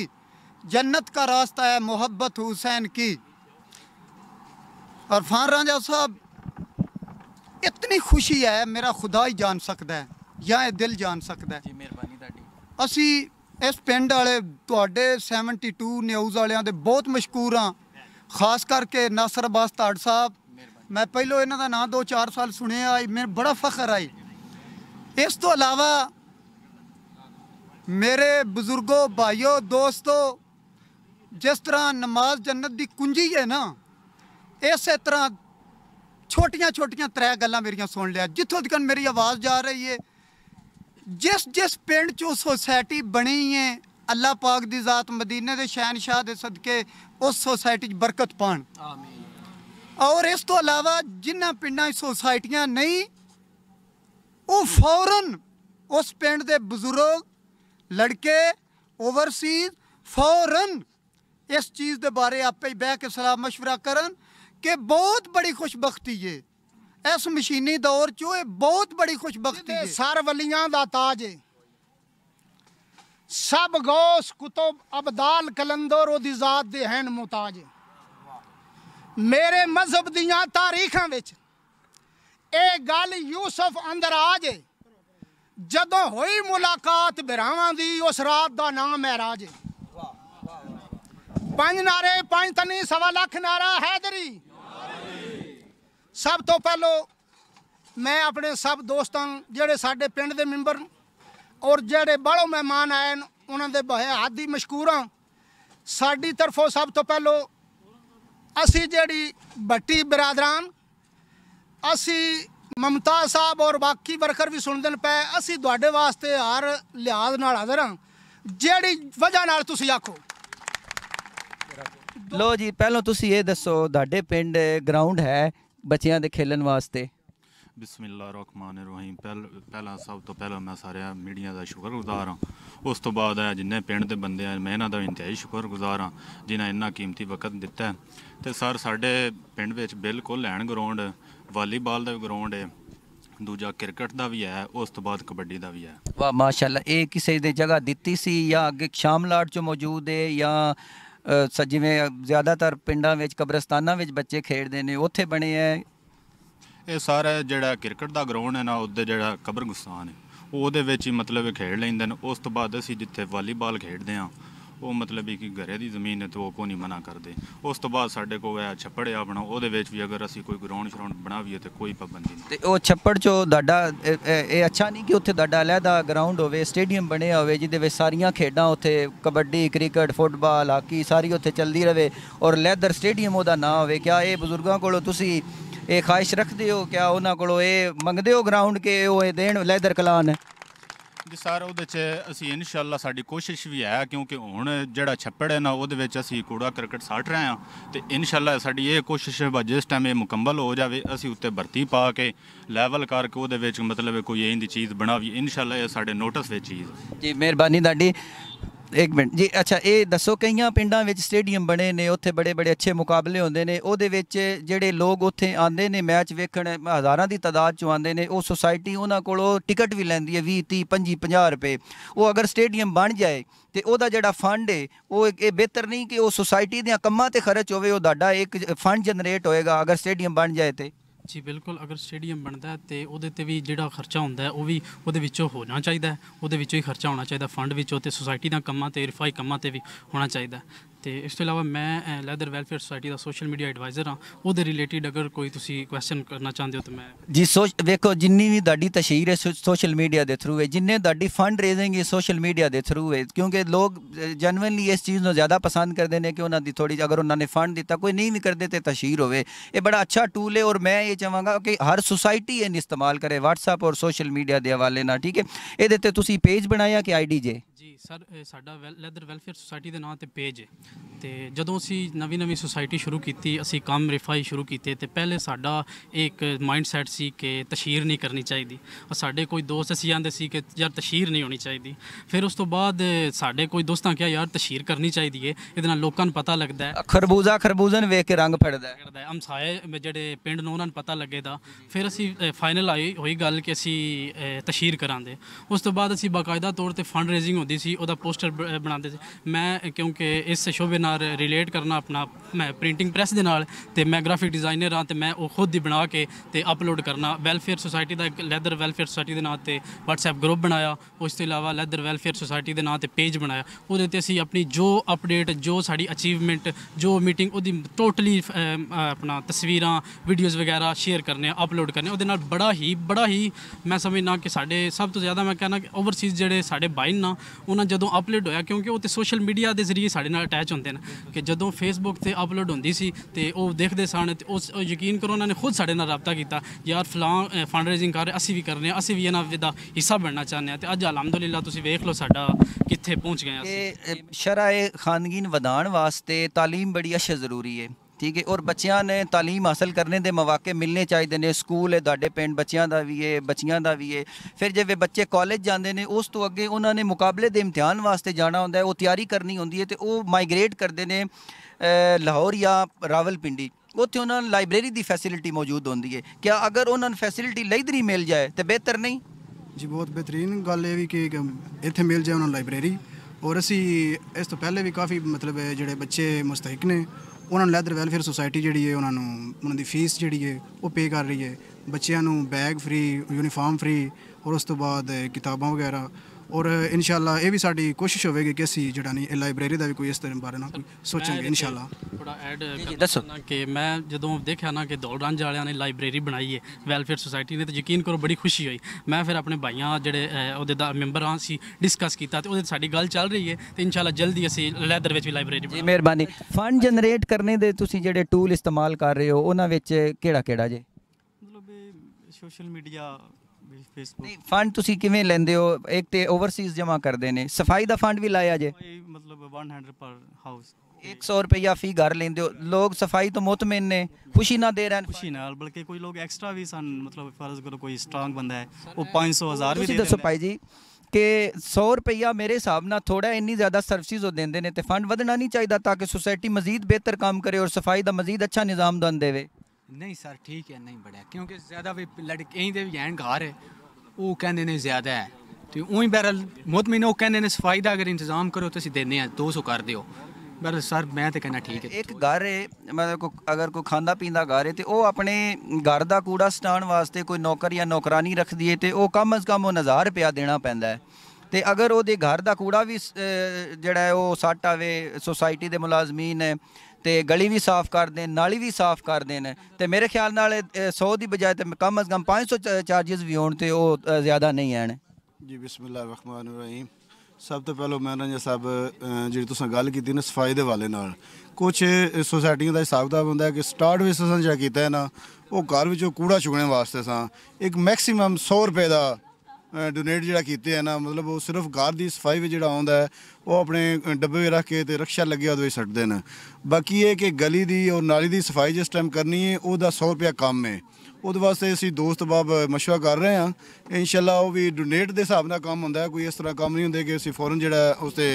जन्नत का रास्ता है मोहब्बत हुसैन की अरफान राजा साहब इतनी खुशी है मेरा खुदा ही जान सकता है या दिल जान सकता है जी मेहरबानी असी ਇਸ ਪਿੰਡ ਵਾਲੇ ਤੁਹਾਡੇ 72 ਨਿਊਜ਼ ਵਾਲਿਆਂ ਦੇ ਬਹੁਤ ਮਸ਼ਕੂਰ ਆ ਖਾਸ ਕਰਕੇ ਨਾਸਰ ਅਬਾਸ ਤਾੜ ਸਾਹਿਬ ਮੈਂ ਪਹਿਲੋ ਇਹਨਾਂ ਦਾ ਨਾਂ 2-4 ਸਾਲ ਸੁਣਿਆ ਮੈਨੂੰ ਬੜਾ ਫਖਰ ਆਈ ਇਸ ਤੋਂ ਇਲਾਵਾ ਮੇਰੇ ਬਜ਼ੁਰਗੋ ਭਾਈਓ ਦੋਸਤੋ ਜਿਸ ਤਰ੍ਹਾਂ ਨਮਾਜ਼ ਜੰਨਤ ਦੀ ਕੁੰਜੀ ਹੈ ਨਾ ਇਸੇ ਤਰ੍ਹਾਂ ਛੋਟੀਆਂ ਛੋਟੀਆਂ ਤਰੇ ਗੱਲਾਂ ਮੇਰੀਆਂ ਸੁਣ ਲਿਆ ਜਿੱਥੋਂ ਤੱਕ ਮੇਰੀ ਆਵਾਜ਼ ਜਾ ਰਹੀ ਹੈ ਜਿਸ ਜਿਸ ਪਿੰਡ ਚੋਂ ਸੋਸਾਇਟੀ ਬਣੀ ਹੈ ਅੱਲਾ ਪਾਕ ਦੀ ਜ਼ਾਤ ਮਦੀਨੇ ਦੇ ਸ਼ਹਿਨशाह ਦੇ ਸਦਕੇ ਉਸ ਸੋਸਾਇਟੀ 'ਚ ਬਰਕਤ ਪਾਣ ਆਮੀਨ ਔਰ ਇਸ ਤੋਂ ਇਲਾਵਾ ਜਿਨ੍ਹਾਂ ਪਿੰਡਾਂ 'ਚ ਸੋਸਾਇਟੀਆਂ ਨਹੀਂ ਉਹ ਫੌਰਨ ਉਸ ਪਿੰਡ ਦੇ ਬਜ਼ੁਰਗ ਲੜਕੇ ਓਵਰਸੀਜ਼ ਫੌਰਨ ਇਸ ਚੀਜ਼ ਦੇ ਬਾਰੇ ਆਪੇ ਬਹਿ ਕੇ ਸਲਾਹ مشورہ ਕਰਨ ਕਿ ਬਹੁਤ ਬੜੀ ਖੁਸ਼ਬਖਤੀ ਹੈ ਇਸ ਮਸ਼ੀਨੀ ਦੌਰ 'ਚ ਇਹ ਬਹੁਤ ਬੜੀ ਖੁਸ਼ਬਖਤੀ ਹੈ ਸਰ ਵਲੀਆਂ ਦਾ ਤਾਜ ਹੈ ਸਭ ਗੋਸ ਕੁਤਬ ਅਬਦਾਲ ਕਲੰਦਰ ਉਹਦੀ ਜ਼ਾਤ ਦੇ ਹਨ ਮੁਤਾਜ ਮੇਰੇ ਮਜ਼ਹਬ ਦੀਆਂ ਤਾਰੀਖਾਂ ਵਿੱਚ ਇਹ ਗੱਲ ਯੂਸਫ ਅੰਦਰ ਆ ਜੇ ਜਦੋਂ ਹੋਈ ਮੁਲਾਕਾਤ ਬਿਰਾਵਾਂ ਦੀ ਉਸ ਰਾਤ ਦਾ ਨਾਮ ਮਹਿਰਾਜ ਹੈ ਪੰਜ ਨਾਰੇ ਪੰਜ ਤਨੀ ਸਵਾ ਲੱਖ ਨਾਰਾ ਹੈਦਰੀ ਸਭ ਤੋਂ ਪਹਿਲਾਂ ਮੈਂ ਆਪਣੇ ਸਭ ਦੋਸਤਾਂ ਜਿਹੜੇ ਸਾਡੇ ਪਿੰਡ ਦੇ ਮੈਂਬਰ ਔਰ ਜਿਹੜੇ ਬਾਹਰੋਂ ਮਹਿਮਾਨ ਆਏ ਨੇ ਉਹਨਾਂ ਦੇ ਬਹੁਤ ਮਸ਼ਕੂਰ ਮਸ਼ਕੂਰਾਂ ਸਾਡੀ ਤਰਫੋਂ ਸਭ ਤੋਂ ਪਹਿਲਾਂ ਅਸੀਂ ਜਿਹੜੀ ਬੱਟੀ ਬਰਾਦਰਾਂ ਅਸੀਂ ਮਮਤਾ ਸਾਹਿਬ ਔਰ ਬਾਕੀ ਵਰਕਰ ਵੀ ਸੁਣਦੇ ਨੇ ਪਏ ਅਸੀਂ ਤੁਹਾਡੇ ਵਾਸਤੇ ਹਰ ਲਿਹਾਜ਼ ਨਾਲ ਹਾਜ਼ਰ ਹਾਂ ਜਿਹੜੀ ਵਜ੍ਹਾ ਨਾਲ ਤੁਸੀਂ ਆਖੋ ਲੋ ਜੀ ਪਹਿਲਾਂ ਤੁਸੀਂ ਇਹ ਦੱਸੋ ਤੁਹਾਡੇ ਪਿੰਡ ਗਰਾਊਂਡ ਹੈ ਬੱਚਿਆਂ ਦੇ ਖੇਲਣ ਵਾਸਤੇ ਬਿਸਮਿਲ੍ਲਾ ਰਹਿਮਾਨ ਰਹੀਮ ਪਹਿਲਾ ਸਭ ਤੋਂ ਪਹਿਲਾਂ ਮੈਂ ਸਾਰਿਆਂ ਮੀਡੀਆ ਦਾ ਸ਼ੁਕਰਗੁਜ਼ਾਰ ਹਾਂ ਉਸ ਤੋਂ ਬਾਅਦ ਆ ਜਿੰਨੇ ਪਿੰਡ ਦੇ ਬੰਦੇ ਆ ਮੈਂ ਇਹਨਾਂ ਦਾ ਇੰਤਿਹਾਈ ਸ਼ੁਕਰਗੁਜ਼ਾਰ ਹਾਂ ਜਿਨ੍ਹਾਂ ਇੰਨਾ ਕੀਮਤੀ ਵਕਤ ਦਿੱਤਾ ਤੇ ਸਰ ਸਾਡੇ ਪਿੰਡ ਵਿੱਚ ਬਿਲਕੁਲ ਲੈਣ ਗਰਾਊਂਡ ਵਾਲੀਬਾਲ ਦਾ ਗਰਾਊਂਡ ਹੈ ਦੂਜਾ ਕ੍ਰਿਕਟ ਦਾ ਵੀ ਹੈ ਉਸ ਤੋਂ ਬਾਅਦ ਕਬੱਡੀ ਦਾ ਵੀ ਹੈ ਵਾਹ ਮਾਸ਼ਾਅੱਲਾ ਇਹ ਕਿਸੇ ਦੇ ਜਗ੍ਹਾ ਦਿੱਤੀ ਸੀ ਜਾਂ ਅੱਗੇ ਸ਼ਾਮਲਾਟ ਚ ਮੌਜੂਦ ਹੈ ਜਾਂ ਜਿਵੇਂ ਜ਼ਿਆਦਾਤਰ ਪਿੰਡਾਂ ਵਿੱਚ ਕਬਰਸਤਾਨਾਂ ਵਿੱਚ ਬੱਚੇ ਖੇਡਦੇ ਨੇ ਉੱਥੇ ਬਣੇ ਐ ਇਹ ਸਾਰਾ ਜਿਹੜਾ ਕ੍ਰਿਕਟ ਦਾ ਗਰਾਊਂਡ ਹੈ ਨਾ ਉੱਤੇ ਜਿਹੜਾ ਕਬਰਗੁਸਤਾਨ ਹੈ ਉਹਦੇ ਵਿੱਚ ਹੀ ਮਤਲਬ ਖੇਡ ਲੈਂਦੇ ਨੇ ਉਸ ਤੋਂ ਬਾਅਦ ਅਸੀਂ ਜਿੱਥੇ ਵਾਲੀਬਾਲ ਖੇਡਦੇ ਆ ਉਹ ਮਤਲਬ ਕਿ ਘਰੇ ਦੀ ਜ਼ਮੀਨ ਹੈ ਤੇ ਉਹ ਕੋ ਨਹੀਂ ਮਨਾ ਕਰਦੇ ਉਸ ਤੋਂ ਬਾਅਦ ਸਾਡੇ ਕੋ ਆ ਛੱਪੜ ਆ ਬਣਾ ਉਹਦੇ ਵਿੱਚ ਵੀ ਅਗਰ ਅਸੀਂ ਕੋਈ ਗਰਾਊਂਡ ਸ਼ਰਾਉਂਡ ਬਣਾਵੀਏ ਤੇ ਕੋਈ ਪਾਬੰਦੀ ਨਹੀਂ ਤੇ ਉਹ ਛੱਪੜ ਚੋ ਦਾਡਾ ਇਹ ਅੱਛਾ ਨਹੀਂ ਕਿ ਉੱਥੇ ਦਾਡਾ ਅਲੱਗਾ ਗਰਾਊਂਡ ਹੋਵੇ ਸਟੇਡੀਅਮ ਬਣਿਆ ਹੋਵੇ ਜਿਹਦੇ ਵਿੱਚ ਸਾਰੀਆਂ ਖੇਡਾਂ ਉੱਥੇ ਕਬੱਡੀ ਕ੍ਰਿਕਟ ਫੁੱਟਬਾਲ ਹਾਕੀ ਸਾਰੀ ਉੱਥੇ ਚੱਲਦੀ ਰਵੇ ਔਰ ਲੈਦਰ ਸਟੇਡੀਅਮ ਉਹਦਾ ਨਾਂ ਹੋਵੇ ਕਿਆ ਇਹ ਬਜ਼ੁਰਗਾਂ ਕੋਲੋਂ ਤੁਸੀਂ ਇਹ ਖਾਹਿਸ਼ ਰੱਖਦੇ ਹੋ ਕਿਆ ਉਹਨਾਂ ਕੋਲੋਂ ਇਹ ਮੰਗਦੇ ਹੋ ਗਰਾਊਂਡ ਕਿ ਉਹ ਇਹ ਦੇਣ ਲੈਦਰ ਕਲਾਨ ਜੀ ਸਰ ਉਹਦੇ 'ਚ ਅਸੀਂ ਇਨਸ਼ਾਅੱਲਾ ਸਾਡੀ ਕੋਸ਼ਿਸ਼ ਵੀ ਹੈ ਕਿਉਂਕਿ ਹੁਣ ਜਿਹੜਾ ਛੱਪੜ ਹੈ ਨਾ ਉਹਦੇ ਵਿੱਚ ਅਸੀਂ ਕੋੜਾ ਕ੍ਰਿਕਟ ਸਾਟ ਰਹੇ ਹਾਂ ਤੇ ਇਨਸ਼ਾਅੱਲਾ ਸਾਡੀ ਇਹ ਕੋਸ਼ਿਸ਼ ਹੈ ਜਿਸ ਟਾਈਮ ਇਹ ਮੁਕੰਮਲ ਹੋ ਜਾਵੇ ਅਸੀਂ ਉੱਤੇ ਭਰਤੀ ਪਾ ਕੇ ਲੈਵਲ ਕਰਕੇ ਉਹਦੇ ਵਿੱਚ ਮਤਲਬ ਕੋਈ ਇਹਦੀ ਚੀਜ਼ ਬਣਾਵੀ ਇਨਸ਼ਾਅੱਲਾ ਇਹ ਸਾਡੇ ਨੋਟਿਸ ਵਿੱਚ ਚੀਜ਼ ਜੀ ਮਿਹਰਬਾਨੀ ਦਾਡੀ ਇੱਕ ਮਿੰਟ ਜੀ ਅੱਛਾ ਇਹ ਦੱਸੋ ਕਈਆਂ ਪਿੰਡਾਂ ਵਿੱਚ ਸਟੇਡੀਅਮ ਬਣੇ ਨੇ ਉੱਥੇ ਬੜੇ ਬੜੇ ਅੱਛੇ ਮੁਕਾਬਲੇ ਹੁੰਦੇ ਨੇ ਉਹਦੇ ਵਿੱਚ ਜਿਹੜੇ ਲੋਕ ਉੱਥੇ ਆਉਂਦੇ ਨੇ ਮੈਚ ਵੇਖਣ ਹਜ਼ਾਰਾਂ ਦੀ ਤਾਦਾਦ ਚ ਆਉਂਦੇ ਨੇ ਉਹ ਸੋਸਾਇਟੀ ਉਹਨਾਂ ਕੋਲੋਂ ਟਿਕਟ ਵੀ ਲੈਂਦੀ ਹੈ 20 30 25 50 ਰੁਪਏ ਉਹ ਅਗਰ ਸਟੇਡੀਅਮ ਬਣ ਜਾਏ ਤੇ ਉਹਦਾ ਜਿਹੜਾ ਫੰਡ ਹੈ ਉਹ ਇਹ ਬਿਹਤਰ ਨਹੀਂ ਕਿ ਉਹ ਸੋਸਾਇਟੀ ਦੇ ਕੰਮਾਂ ਤੇ ਖਰਚ ਹੋਵੇ ਉਹ ਦਾਡਾ ਇੱਕ ਫੰਡ ਜਨਰੇਟ ਹੋਏਗਾ ਅਗਰ ਸਟੇਡੀਅਮ ਬਣ ਜਾਏ ਤੇ ਜੀ ਬਿਲਕੁਲ ਅਗਰ ਸਟੇਡੀਅਮ ਬਣਦਾ ਤੇ ਉਹਦੇ ਤੇ ਵੀ ਜਿਹੜਾ ਖਰਚਾ ਹੁੰਦਾ ਉਹ ਵੀ ਉਹਦੇ ਵਿੱਚੋਂ ਹੋਣਾ ਚਾਹੀਦਾ ਉਹਦੇ ਵਿੱਚੋਂ ਹੀ ਖਰਚਾ ਹੋਣਾ ਚਾਹੀਦਾ ਫੰਡ ਵਿੱਚੋਂ ਤੇ ਸੁਸਾਇਟੀ ਦਾ ਕੰਮਾਂ ਤੇ ਰਿਫਾਈ ਕੰਮਾਂ ਤੇ ਵੀ ਹੋਣਾ ਚਾਹੀਦਾ ਤੇ ਇਸ ਤੋਂ ਇਲਾਵਾ ਮੈਂ ਲੈਦਰ ਵੈਲਫੇਅਰ ਸੁਸਾਇਟੀ ਦਾ ਸੋਸ਼ਲ ਮੀਡੀਆ ਐਡਵਾਈਜ਼ਰ ਹਾਂ ਉਹਦੇ ਰਿਲੇਟਡ ਅਗਰ ਕੋਈ ਤੁਸੀਂ ਕੁਐਸਚਨ ਕਰਨਾ ਚਾਹੁੰਦੇ ਹੋ ਤਾਂ ਮੈਂ ਜੀ ਸੋਚ ਵੇਖੋ ਜਿੰਨੀ ਵੀ ਤੁਹਾਡੀ ਤਸ਼ਹੀਰ ਹੈ ਸੋਸ਼ਲ ਮੀਡੀਆ ਦੇ ਥਰੂ ਹੈ ਜਿੰਨੇ ਤੁਹਾਡੀ ਫੰਡ ਰੇਜ਼ਿੰਗ ਹੈ ਸੋਸ਼ਲ ਮੀਡੀਆ ਦੇ ਥਰੂ ਹੈ ਕਿਉਂਕਿ ਲੋਕ ਜਨਵਨਲੀ ਇਸ ਚੀਜ਼ ਨੂੰ ਜ਼ਿਆਦਾ ਪਸੰਦ ਕਰਦੇ ਨੇ ਕਿ ਉਹਨਾਂ ਦੀ ਥੋੜੀ ਅਗਰ ਉਹਨਾਂ ਨੇ ਫੰਡ ਦਿੱਤਾ ਕੋਈ ਨਹੀਂ ਵੀ ਕਰਦੇ ਤੇ ਤਸ਼ਹੀਰ ਹੋਵੇ ਇਹ ਬੜਾ ਅੱਛਾ ਟੂਲ ਹੈ ਔਰ ਮੈਂ ਇਹ ਚਾਹਾਂਗਾ ਕਿ ਹਰ ਸੁਸਾਇਟੀ ਇਹਨ ਇਸਤੇਮਾਲ ਕਰੇ WhatsApp ਔਰ ਸੋਸ਼ਲ ਮੀਡੀਆ ਦੇ ਹਵਾਲੇ ਨਾਲ ਠੀਕ ਹੈ ਇਹਦੇ ਤੇ ਤੁਸੀਂ ਪੇਜ ਬਣਾਇਆ ਕਿ ਆਈਡੀ ਜੇ ਜੀ ਸਰ ਸਾਡਾ ਲੈਦਰ ਵੈਲਫੇਅਰ ਸੁਸਾਇਟੀ ਦੇ ਨਾਂ ਤੇ ਪੇਜ ਹੈ ਤੇ ਜਦੋਂ ਅਸੀਂ ਨਵੀਂ ਨਵੀਂ ਸੁਸਾਇਟੀ ਸ਼ੁਰੂ ਕੀਤੀ ਅਸੀਂ ਕੰਮ ਰਿਫਾਈ ਸ਼ੁਰੂ ਕੀਤੇ ਤੇ ਪਹਿਲੇ ਸਾਡਾ ਇੱਕ ਮਾਈਂਡ ਸੈਟ ਸੀ ਕਿ ਤਸ਼ਹੀਰ ਨਹੀਂ ਕਰਨੀ ਚਾਹੀਦੀ ਔਰ ਸਾਡੇ ਕੋਈ ਦੋਸਤ ਅਸੀਂ ਆਂਦੇ ਸੀ ਕਿ ਯਾਰ ਤਸ਼ਹੀਰ ਨਹੀਂ ਹੋਣੀ ਚਾਹੀਦੀ ਫਿਰ ਉਸ ਤੋਂ ਬਾਅਦ ਸਾਡੇ ਕੋਈ ਦੋਸਤਾਂ ਕਿਹਾ ਯਾਰ ਤਸ਼ਹੀਰ ਕਰਨੀ ਚਾਹੀਦੀ ਹੈ ਇਹਦੇ ਨਾਲ ਲੋਕਾਂ ਨੂੰ ਪਤਾ ਲੱਗਦਾ ਹੈ ਖਰਬੂਜ਼ਾ ਖਰਬੂਜ਼ਨ ਵੇਖ ਕੇ ਰੰਗ ਫੜਦਾ ਹੈ ਹਮਸਾਏ ਜਿਹੜੇ ਪਿੰਡ ਨੂੰ ਉਹਨਾਂ ਨੂੰ ਪਤਾ ਲੱਗੇਦਾ ਫਿਰ ਅਸੀਂ ਫਾਈਨਲ ਆਈ ਹੋਈ ਗੱਲ ਕਿ ਅਸੀਂ ਤਸ਼ਹੀਰ ਕਰਾਂਦੇ ਉਸ ਤੋਂ ਬਾਅਦ ਅਸੀਂ ਬਾਕਾਇਦਾ ਤੌਰ ਤੇ ਫੰਡ ਰੇਜ਼ਿੰਗ ਹੁੰਦੀ ਸੀ ਉਹਦਾ ਪੋਸਟਰ ਬਣਾਉਂਦੇ ਸੀ ਮੈਂ ਕਿਉਂਕਿ ਇਸ ਸ਼ੋਬੇ ਨਾਲ ਰਿਲੇਟ ਕਰਨਾ ਆਪਣਾ ਮੈਂ ਪ੍ਰਿੰਟਿੰਗ ਪ੍ਰੈਸ ਦੇ ਨਾਲ ਤੇ ਮੈਂ ਗ੍ਰਾਫਿਕ ਡਿਜ਼ਾਈਨਰ ਹਾਂ ਤੇ ਮੈਂ ਉਹ ਖੁਦ ਹੀ ਬਣਾ ਕੇ ਤੇ ਅਪਲੋਡ ਕਰਨਾ ਵੈਲਫੇਅਰ ਸੁਸਾਇਟੀ ਦਾ ਇੱਕ ਲੈਦਰ ਵੈਲਫੇਅਰ ਸੁਸਾਇਟੀ ਦੇ ਨਾਂ ਤੇ WhatsApp ਗਰੁੱਪ ਬਣਾਇਆ ਉਸ ਤੋਂ ਇਲਾਵਾ ਲੈਦਰ ਵੈਲਫੇਅਰ ਸੁਸਾਇਟੀ ਦੇ ਨਾਂ ਤੇ ਪੇਜ ਬਣਾਇਆ ਉਹਦੇ ਤੇ ਅਸੀਂ ਆਪਣੀ ਜੋ ਅਪਡੇਟ ਜੋ ਸਾਡੀ ਅਚੀਵਮੈਂਟ ਜੋ ਮੀਟਿੰਗ ਉਹਦੀ ਟੋਟਲੀ ਆਪਣਾ ਤਸਵੀਰਾਂ ਵੀਡੀਓਜ਼ ਵਗੈਰਾ ਸ਼ੇਅਰ ਕਰਨੇ ਅਪਲੋਡ ਕਰਨੇ ਉਹਦੇ ਨਾਲ ਬੜਾ ਹੀ ਬੜਾ ਹੀ ਮੈਂ ਸਮਝਣਾ ਕਿ ਸਾਡੇ ਸਭ ਤੋਂ ਜ਼ਿਆਦਾ ਮੈਂ ਕਹਿੰਦਾ ਕਿ ਓਵਰਸੀਜ਼ ਜਿਹੜੇ ਸਾਡੇ ਬਾਈਨ ਨਾ ਉਹਨਾਂ ਜਦੋਂ ਅਪਲੋਡ ਹੋਇਆ ਕਿਉਂਕਿ ਉਹ ਤੇ ਸੋਸ਼ਲ ਮੀਡੀਆ ਦੇ ਜ਼ਰੀਏ ਸਾਡੇ ਨਾਲ ਅਟੈਚ ਹੁੰਦੇ ਨੇ ਕਿ ਜਦੋਂ ਫੇਸਬੁੱਕ ਤੇ ਅਪਲੋਡ ਹੁੰਦੀ ਸੀ ਤੇ ਉਹ ਦੇਖਦੇ ਸਨ ਤੇ ਉਸ ਯਕੀਨ ਕਰੋ ਉਹਨਾਂ ਨੇ ਖੁਦ ਸਾਡੇ ਨਾਲ ਰابطਾ ਕੀਤਾ ਯਾਰ ਫਲਾਂ ਫੰਡਰੇਜ਼ਿੰਗ ਕਰ ਰਹੇ ਅਸੀਂ ਵੀ ਕਰ ਰਹੇ ਅਸੀਂ ਵੀ ਇਹਨਾਂ ਦਾ ਹਿੱਸਾ ਬਣਨਾ ਚਾਹੁੰਦੇ ਆ ਤੇ ਅੱਜ ਅਲਹਮਦੁਲਿਲਾ ਤੁਸੀਂ ਵੇਖ ਲਓ ਸਾਡਾ ਕਿੱਥੇ ਪਹੁੰਚ ਗਏ ਅਸੀਂ ਸ਼ਰਾਏ ਖਾਨਗੀਨ ਵਧਾਉਣ ਵਾਸਤੇ ਤਾਲੀਮ ਬੜੀ ਅਸ਼ਾ ਜ਼ਰੂਰੀ ਹੈ ਠੀਕ ਹੈ ਔਰ ਬੱਚਿਆਂ ਨੇ تعلیم ਹਾਸਲ ਕਰਨੇ ਦੇ ਮੌਕੇ ਮਿਲਨੇ ਚਾਹੀਦੇ ਨੇ ਸਕੂਲ ਹੈ ਤੁਹਾਡੇ ਪਿੰਡ ਬੱਚਿਆਂ ਦਾ ਵੀ ਹੈ ਬੱਚੀਆਂ ਦਾ ਵੀ ਹੈ ਫਿਰ ਜੇ ਬੱਚੇ ਕਾਲਜ ਜਾਂਦੇ ਨੇ ਉਸ ਤੋਂ ਅੱਗੇ ਉਹਨਾਂ ਨੇ ਮੁਕਾਬਲੇ ਦੇ ਇਮਤਿਹਾਨ ਵਾਸਤੇ ਜਾਣਾ ਹੁੰਦਾ ਉਹ ਤਿਆਰੀ ਕਰਨੀ ਹੁੰਦੀ ਹੈ ਤੇ ਉਹ ਮਾਈਗ੍ਰੇਟ ਕਰਦੇ ਨੇ ਲਾਹੌਰ ਜਾਂ ਰਾਵਲਪਿੰਡੀ ਉੱਥੇ ਉਹਨਾਂ ਨੂੰ ਲਾਇਬ੍ਰੇਰੀ ਦੀ ਫੈਸਿਲਿਟੀ ਮੌਜੂਦ ਹੁੰਦੀ ਹੈ ਕਿ ਅਗਰ ਉਹਨਾਂ ਨੂੰ ਫੈਸਿਲਿਟੀ ਲੈਦਰੀ ਮਿਲ ਜਾਏ ਤੇ ਬਿਹਤਰ ਨਹੀਂ ਜੀ ਬਹੁਤ ਬਿਹਤਰੀਨ ਗੱਲ ਇਹ ਵੀ ਕਿ ਇੱਥੇ ਮਿਲ ਜਾਏ ਉਹਨਾਂ ਨੂੰ ਲਾਇਬ੍ਰੇਰੀ ਔਰ ਅਸੀਂ ਇਸ ਤੋਂ ਪਹਿਲੇ ਵੀ ਕਾਫੀ ਮਤਲਬ ਜਿਹੜੇ ਬੱਚੇ ਮੁਸਤਹਿਕ ਨੇ ਉਹਨਾਂ ਨੂੰ ਲੈਦਰ ਵੈਲਫੇਅਰ ਸੁਸਾਇਟੀ ਜਿਹੜੀ ਹੈ ਉਹਨਾਂ ਨੂੰ ਉਹਨਾਂ ਦੀ ਫੀਸ ਜਿਹੜੀ ਹੈ ਉਹ ਪੇ ਕਰ ਰਹੀ ਹੈ ਬੱਚਿਆਂ ਨੂੰ ਬੈਗ ਫ੍ਰੀ ਯੂਨੀਫਾਰਮ ਫ੍ਰੀ ਔਰ ਉਸ ਤੋਂ ਬਾਅਦ ਕਿਤਾਬਾਂ ਵਗੈਰਾ ਔਰ ਇਨਸ਼ਾਅੱਲਾ ਇਹ ਵੀ ਸਾਡੀ ਕੋਸ਼ਿਸ਼ ਹੋਵੇਗੀ ਕਿ ਅਸੀਂ ਜਿਹੜਾ ਨਹੀਂ ਲਾਇਬ੍ਰੇਰੀ ਦਾ ਵੀ ਕੋਈ ਇਸ ਤਰ੍ਹਾਂ ਬਾਰੇ ਨਾ ਕੋਈ ਸੋਚਾਂਗੇ ਇਨਸ਼ਾਅੱਲਾ ਥੋੜਾ ਐਡ ਦੱਸੋ ਕਿ ਮੈਂ ਜਦੋਂ ਦੇਖਿਆ ਨਾ ਕਿ ਦੌਲਰਾਂਜ ਵਾਲਿਆਂ ਨੇ ਲਾਇਬ੍ਰੇਰੀ ਬਣਾਈ ਹੈ ਵੈਲਫੇਅਰ ਸੁਸਾਇਟੀ ਨੇ ਤੇ ਯਕੀਨ ਕਰੋ ਬੜੀ ਖੁਸ਼ੀ ਹੋਈ ਮੈਂ ਫਿਰ ਆਪਣੇ ਭਾਈਆਂ ਜਿਹੜੇ ਉਹਦੇ ਦਾ ਮੈਂਬਰਾਂ ਸੀ ਡਿਸਕਸ ਕੀਤਾ ਤੇ ਉਹਦੇ ਸਾਡੀ ਗੱਲ ਚੱਲ ਰਹੀ ਹੈ ਤੇ ਇਨਸ਼ਾਅੱਲਾ ਜਲਦੀ ਅਸੀਂ ਲੈਦਰ ਵਿੱਚ ਵੀ ਲਾਇਬ੍ਰੇਰੀ ਜੀ ਮਿਹਰਬਾਨੀ ਫੰਡ ਜਨਰੇਟ ਕਰਨੇ ਦੇ ਤੁਸੀਂ ਜਿਹੜੇ ਟੂਲ ਇਸਤੇਮਾਲ ਕਰ ਰਹੇ ਹੋ ਉਹਨਾਂ ਵਿੱਚ ਕਿਹੜਾ ਕਿਹੜਾ ਜੇ ਮਤਲਬ ਸੋਸ਼ਲ ਮੀਡੀਆ ਫੰਡ ਤੁਸੀਂ ਕਿਵੇਂ ਲੈਂਦੇ ਹੋ ਇੱਕ ਤੇ ਓਵਰਸੀਜ਼ ਜਮਾ ਕਰਦੇ ਨੇ ਸਫਾਈ ਦਾ ਫੰਡ ਵੀ ਲਾਇਆ ਜੇ ਮਤਲਬ 100 ਪਰ ਹਾਊਸ 100 ਰੁਪਇਆ ਫੀ ਘਰ ਲੈਂਦੇ ਹੋ ਲੋਕ ਸਫਾਈ ਤੋਂ ਮਤਮਨ ਨੇ ਖੁਸ਼ੀ ਨਾਲ ਦੇ ਰਹੇ ਨੇ ਖੁਸ਼ੀ ਨਾਲ ਬਲਕਿ ਕੋਈ ਲੋਕ ਐਕਸਟਰਾ ਵੀ ਸਨ ਮਤਲਬ ਫਰਜ਼ ਕਰੋ ਕੋਈ ਸਟਰੋਂਗ ਬੰਦਾ ਹੈ ਉਹ 500 ਹਜ਼ਾਰ ਵੀ ਦੇ ਦੇ ਦੱਸੋ ਭਾਈ ਜੀ ਕਿ 100 ਰੁਪਇਆ ਮੇਰੇ ਹਿਸਾਬ ਨਾਲ ਥੋੜਾ ਇੰਨੀ ਜ਼ਿਆਦਾ ਸਰਵਿਸਿਜ਼ ਉਹ ਦਿੰਦੇ ਨੇ ਤੇ ਫੰਡ ਵਧਣਾ ਨਹੀਂ ਚਾਹੀਦਾ ਤਾਂ ਕਿ ਸੋਸਾਇਟੀ ਮਜ਼ੀਦ ਬਿਹਤਰ ਕੰਮ ਕਰੇ ਔਰ ਸਫਾਈ ਦਾ ਮਜ਼ੀਦ ਅੱਛਾ ਨਿਜ਼ਾਮ ਦੰਦ ਦੇਵੇ ਨਹੀਂ ਸਰ ਠੀਕ ਹੈ ਨਹੀਂ ਬੜਿਆ ਕਿਉਂਕਿ ਜ਼ਿਆਦਾ ਵੀ ਲੜਕੇ ਇਹਦੇ ਵੀ ਐਨ ਘਰ ਹੈ ਉਹ ਕਹਿੰਦੇ ਨੇ ਜ਼ਿਆਦਾ ਹੈ ਤੇ ਉਹੀ ਬਹਿਰਲ ਮੁਤਮਿਨ ਉਹ ਕਹਿੰਦੇ ਨੇ ਸਫਾਈ ਦਾ ਅਗਰ ਇੰਤਜ਼ਾਮ ਕਰੋ ਤੁਸੀਂ ਦੇਨੇ ਆ 200 ਕਰ ਦਿਓ ਪਰ ਸਰ ਮੈਂ ਤੇ ਕਹਿੰਦਾ ਠੀਕ ਹੈ ਇੱਕ ਘਰ ਹੈ ਮੈਂ ਕੋ ਅਗਰ ਕੋ ਖਾਂਦਾ ਪੀਂਦਾ ਘਰ ਹੈ ਤੇ ਉਹ ਆਪਣੇ ਘਰ ਦਾ ਕੂੜਾ ਸਟਾਣ ਵਾਸਤੇ ਕੋਈ ਨੌਕਰ ਜਾਂ ਨੌਕਰਾਨੀ ਰੱਖਦੀ ਹੈ ਤੇ ਉਹ ਕਮ ਅਜ਼ ਕਮ ਉਹ 1000 ਰੁਪਿਆ ਦੇਣਾ ਪੈਂਦਾ ਤੇ ਅਗਰ ਉਹਦੇ ਘਰ ਦਾ ਕੂੜਾ ਵੀ ਜਿਹੜਾ ਹੈ ਉਹ ਸੱਟ ਆਵੇ ਸੋਸਾਇਟੀ ਦੇ ਮੁਲਾਜ਼ਮੀਨ ਹੈ ਤੇ ਗਲੀ ਵੀ ਸਾਫ਼ ਕਰਦੇ ਨੇ ਨਾਲੀ ਵੀ ਸਾਫ਼ ਕਰਦੇ ਨੇ ਤੇ ਮੇਰੇ ਖਿਆਲ ਨਾਲ 100 ਦੀ ਬਜਾਏ ਤੇ ਕਮ ਅਜ਼ ਕਮ 500 ਚਾਰजेस ਵੀ ਹੋਣ ਤੇ ਉਹ ਜ਼ਿਆਦਾ ਨਹੀਂ ਆਣ ਜੀ ਬਿਸਮਿਲ੍ਲਾਹਿਰ ਰਹਿਮਾਨ ਰਹੀਮ ਸਭ ਤੋਂ ਪਹਿਲਾਂ ਨਾ ਸਭ ਜਿਹੜੀ ਤੁਸੀਂ ਗੱਲ ਕੀਤੀ ਨਾ ਸਫਾਈ ਦੇ ਵਾਲੇ ਨਾਲ ਕੁਝ ਸੋਸਾਇਟੀਆਂ ਦਾ ਹਿਸਾਬ ਦਾ ਹੁੰਦਾ ਕਿ ਸਟਾਰਟ ਵਿੱਚ ਅਸਾਂ ਜਿਹੜਾ ਕੀਤਾ ਹੈ ਨਾ ਉਹ ਘਰ ਵਿੱਚੋਂ ਕੂੜਾ ਚੁਗਣੇ ਵਾਸਤੇ ਸਾਂ ਇੱਕ ਮੈਕਸਿਮਮ 100 ਰੁਪਏ ਦਾ ਡੋਨੇਟ ਜਿਹੜਾ ਕੀਤੇ ਆ ਨਾ ਮਤਲਬ ਉਹ ਸਿਰਫ ਘਰ ਦੀ ਸਫਾਈ ਵਿੱਚ ਜਿਹੜਾ ਆਉਂਦਾ ਉਹ ਆਪਣੇ ਡੱਬੇ ਵਿੱਚ ਰੱਖ ਕੇ ਤੇ ਰਕਸ਼ਾ ਲੱਗਿਆ ਉਹਦੇ ਵਿੱਚ ਸੱਟਦੇ ਨੇ ਬਾਕੀ ਇਹ ਕਿ ਗਲੀ ਦੀ ਔਰ ਨਾਲੀ ਦੀ ਸਫਾਈ ਜਿਸ ਟਾਈਮ ਕਰਨੀ ਹੈ ਉਹਦਾ 100 ਰੁਪਿਆ ਕੰਮ ਹੈ ਉਹਦੇ ਵਾਸਤੇ ਅਸੀਂ ਦੋਸਤ ਬਾਬ ਮਸ਼ਵਰਾ ਕਰ ਰਹੇ ਹਾਂ ਇਨਸ਼ਾਅੱਲਾ ਉਹ ਵੀ ਡੋਨੇਟ ਦੇ ਹਿਸਾਬ ਨਾਲ ਕੰਮ ਹੁੰਦਾ ਕੋਈ ਇਸ ਤਰ੍ਹਾਂ ਕੰਮ ਨਹੀਂ ਹੁੰਦੇ ਕਿ ਅਸੀਂ ਫੌਰਨ ਜਿਹੜਾ ਉਸ ਤੇ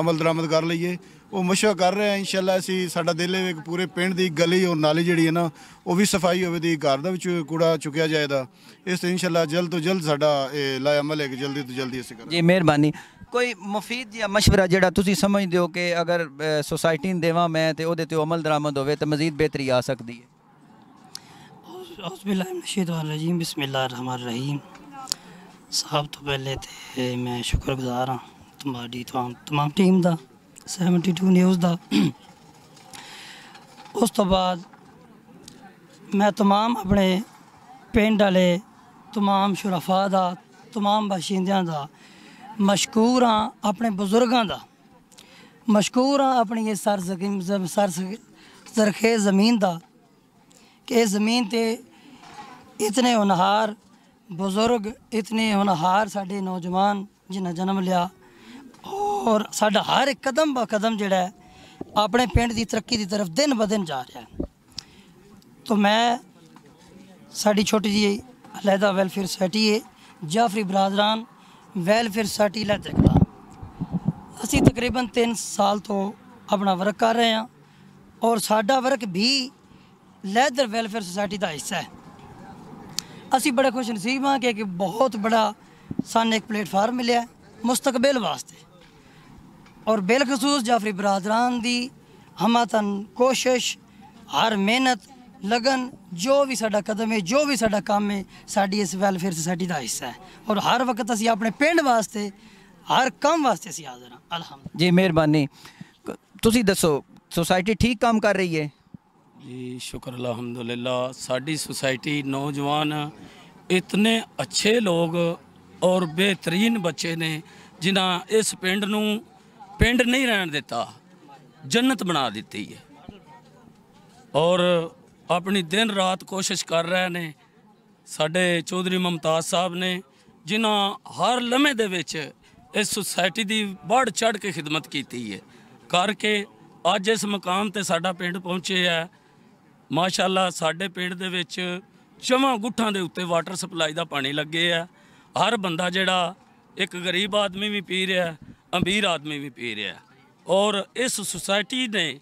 ਅਮਲ ਦਰਾਮਦ ਕਰ ਲਈਏ ਉਹ ਮਸ਼ਵਰਾ ਕਰ ਰਹੇ ਆ ਇਨਸ਼ਾਅੱਲਾ ਅਸੀਂ ਸਾਡਾ ਦਿਲ ਹੈ ਕਿ ਪੂਰੇ ਪਿੰਡ ਦੀ ਗਲੀ ਔਰ ਨਾਲੀ ਜਿਹੜੀ ਹੈ ਨਾ ਉਹ ਵੀ ਸਫਾਈ ਹੋਵੇ ਦੀ ਘਰ ਦਾ ਵਿੱਚ ਕੂੜਾ ਚੁੱਕਿਆ ਜਾਏਦਾ ਇਸ ਤੇ ਇਨਸ਼ਾਅੱਲਾ ਜਲਦ ਤੋਂ ਜਲਦ ਸਾਡਾ ਇਹ ਲਾਇ ਅਮਲ ਹੈ ਕਿ ਜਲਦੀ ਤੋਂ ਜਲਦੀ ਅਸੀਂ ਕਰਾਂਗੇ ਜੀ ਮਿਹਰਬਾਨੀ ਕੋਈ ਮਫੀਦ ਜਾਂ مشورہ ਜਿਹੜਾ ਤੁਸੀਂ ਸਮਝਦੇ ਹੋ ਕਿ ਅਗਰ ਸੋਸਾਇਟੀ ਨੂੰ ਦੇਵਾਂ ਮੈਂ ਤੇ ਉਹਦੇ ਤੇ ਅਮਲ ਦਰਾਮਦ ਹੋਵੇ ਤਾਂ ਮਜ਼ੀਦ ਬਿਹਤਰੀ ਆ ਸਕਦੀ ਹੈ ਅਉਜ਼ ਬਿਲਲਾਹਿ ਮਿਨਸ਼ ਰਜੀਮ ਬਿਸਮਿਲ੍ਲਾਹਿਰ ਰਹਿਮਾਨਿਰ ਰਹੀਮ ਸਾਹਿਬ ਤੋਂ ਪਹਿਲੇ ਤੇ ਮੈਂ ਸ਼ੁਕਰਗੁਜ਼ਾਰ ਹਾਂ ਤੁਹਾਡੀ ਤੁਹਾਨੂੰ ਤਮਾਮ ਟੀਮ ਦਾ 72 ਨਿਊਜ਼ ਦਾ ਉਸ ਤੋਂ ਬਾਅਦ ਮੈਂ तमाम ਆਪਣੇ ਪਿੰਡ ਵਾਲੇ तमाम ਸ਼ਰਫਾ ਦਾ तमाम ਬਸ਼ਿੰਦਿਆਂ ਦਾ ਮਸ਼ਕੂਰ ਹਾਂ ਆਪਣੇ ਬਜ਼ੁਰਗਾਂ ਦਾ ਮਸ਼ਕੂਰ ਹਾਂ ਆਪਣੀ ਇਹ ਜ਼ਮੀਨ ਸਰ ਜ਼ਰਖੇ ਜ਼ਮੀਨ ਦਾ ਕਿ ਇਹ ਜ਼ਮੀਨ ਤੇ ਇਤਨੇ ਹਨਹਾਰ ਬਜ਼ੁਰਗ ਇਤਨੇ ਹਨਹਾਰ ਸਾਡੇ ਨੌਜਵਾਨ ਜਿਨ੍ਹਾਂ ਜਨਮ ਲਿਆ ਔਰ ਸਾਡਾ ਹਰ ਇੱਕ ਕਦਮ ਬਾ ਕਦਮ ਜਿਹੜਾ ਆਪਣੇ ਪਿੰਡ ਦੀ ਤਰੱਕੀ ਦੀ ਤਰਫ ਦਿਨ ਬਦਨ ਜਾ ਰਿਹਾ ਤੋ ਮੈਂ ਸਾਡੀ ਛੋਟੀ ਜੀ ਅਲੈਦਾ ਵੈਲਫੇਅਰ ਸੋਸਾਇਟੀ ਹੈ ਜਾਫਰੀ ਬਰਾਦਰਾਨ ਵੈਲਫੇਅਰ ਸੋਸਾਇਟੀ ਲਦਕਾ ਅਸੀਂ ਤਕਰੀਬਨ 3 ਸਾਲ ਤੋਂ ਆਪਣਾ ਵਰਕ ਕਰ ਰਹੇ ਹਾਂ ਔਰ ਸਾਡਾ ਵਰਕ ਵੀ ਲੈਦਰ ਵੈਲਫੇਅਰ ਸੁਸਾਇਟੀ ਦਾ ਹਿੱਸਾ ਹੈ ਅਸੀਂ ਬੜਾ ਖੁਸ਼ ਨਸੀਬ ਹਾਂ ਕਿ ਬਹੁਤ ਬੜਾ ਸਾਨੂੰ ਇੱਕ ਪਲੇਟਫਾਰਮ ਮਿਲਿਆ ਮੁਸਤਕਬਲ ਵਾਸਤੇ ਔਰ ਬਿਲਖਸੂਸ ਜਾਫਰੀ ਬਰਾਦਰਾਂ ਦੀ ਹਮਤਨ ਕੋਸ਼ਿਸ਼ ਹਰ ਮਿਹਨਤ ਲਗਨ ਜੋ ਵੀ ਸਾਡਾ ਕਦਮ ਹੈ ਜੋ ਵੀ ਸਾਡਾ ਕੰਮ ਹੈ ਸਾਡੀ ਇਸ ਵੈਲਫੇਅਰ ਸੁਸਾਇਟੀ ਦਾ ਹਿੱਸਾ ਹੈ ਔਰ ਹਰ ਵਕਤ ਅਸੀਂ ਆਪਣੇ ਪਿੰਡ ਵਾਸਤੇ ਹਰ ਕੰਮ ਵਾਸਤੇ ਅਸੀਂ ਹਾਜ਼ਰ ਹਾਂ ਅਲਹਮਦੁਲਿਲਾ ਜੀ ਮਿਹਰਬਾਨੀ ਤੁਸੀਂ ਦੱਸੋ ਸੁਸਾਇਟੀ ਠੀਕ ਕੰਮ ਕਰ ਰਹੀ ਹੈ ਜੀ ਸ਼ੁਕਰ ਅਲਹਮਦੁਲਿਲਾ ਸਾਡੀ ਸੁਸਾਇਟੀ ਨੌਜਵਾਨ ਇਤਨੇ ਅੱਛੇ ਲੋਕ ਔਰ ਬਿਹਤਰੀਨ ਬੱਚੇ ਨੇ ਜਿਨ੍ਹਾਂ ਇਸ ਪਿੰਡ ਨੂੰ ਪਿੰਡ ਨਹੀਂ ਰਹਿਣ ਦਿੱਤਾ ਜੰਨਤ ਬਣਾ ਦਿੱਤੀ ਹੈ ਔਰ ਆਪਣੀ ਦਿਨ ਰਾਤ ਕੋਸ਼ਿਸ਼ ਕਰ ਰਹੇ ਨੇ ਸਾਡੇ ਚੌਧਰੀ ਮਮਤਾਜ਼ ਸਾਹਿਬ ਨੇ ਜਿਨ੍ਹਾਂ ਹਰ ਲਮੇ ਦੇ ਵਿੱਚ ਇਸ ਸੁਸਾਇਟੀ ਦੀ ਬੜ ਚੜ ਕੇ ਖਿਦਮਤ ਕੀਤੀ ਹੈ ਕਰਕੇ ਅੱਜ ਇਸ ਮਕਾਮ ਤੇ ਸਾਡਾ ਪਿੰਡ ਪਹੁੰਚੇ ਹੈ ਮਾਸ਼ਾਅੱਲਾ ਸਾਡੇ ਪਿੰਡ ਦੇ ਵਿੱਚ ਚਮਾਂ ਗੁੱਠਾਂ ਦੇ ਉੱਤੇ ਵਾਟਰ ਸਪਲਾਈ ਦਾ ਪਾਣੀ ਲੱਗੇ ਆ ਹਰ ਬੰਦਾ ਜਿਹੜਾ ਇੱਕ ਗਰੀਬ ਆਦਮੀ ਵੀ ਪੀ ਰਿਹਾ अमीर आदमी भी पी रहा है और इस ਸੁਸਾਇਟੀ ਨੇ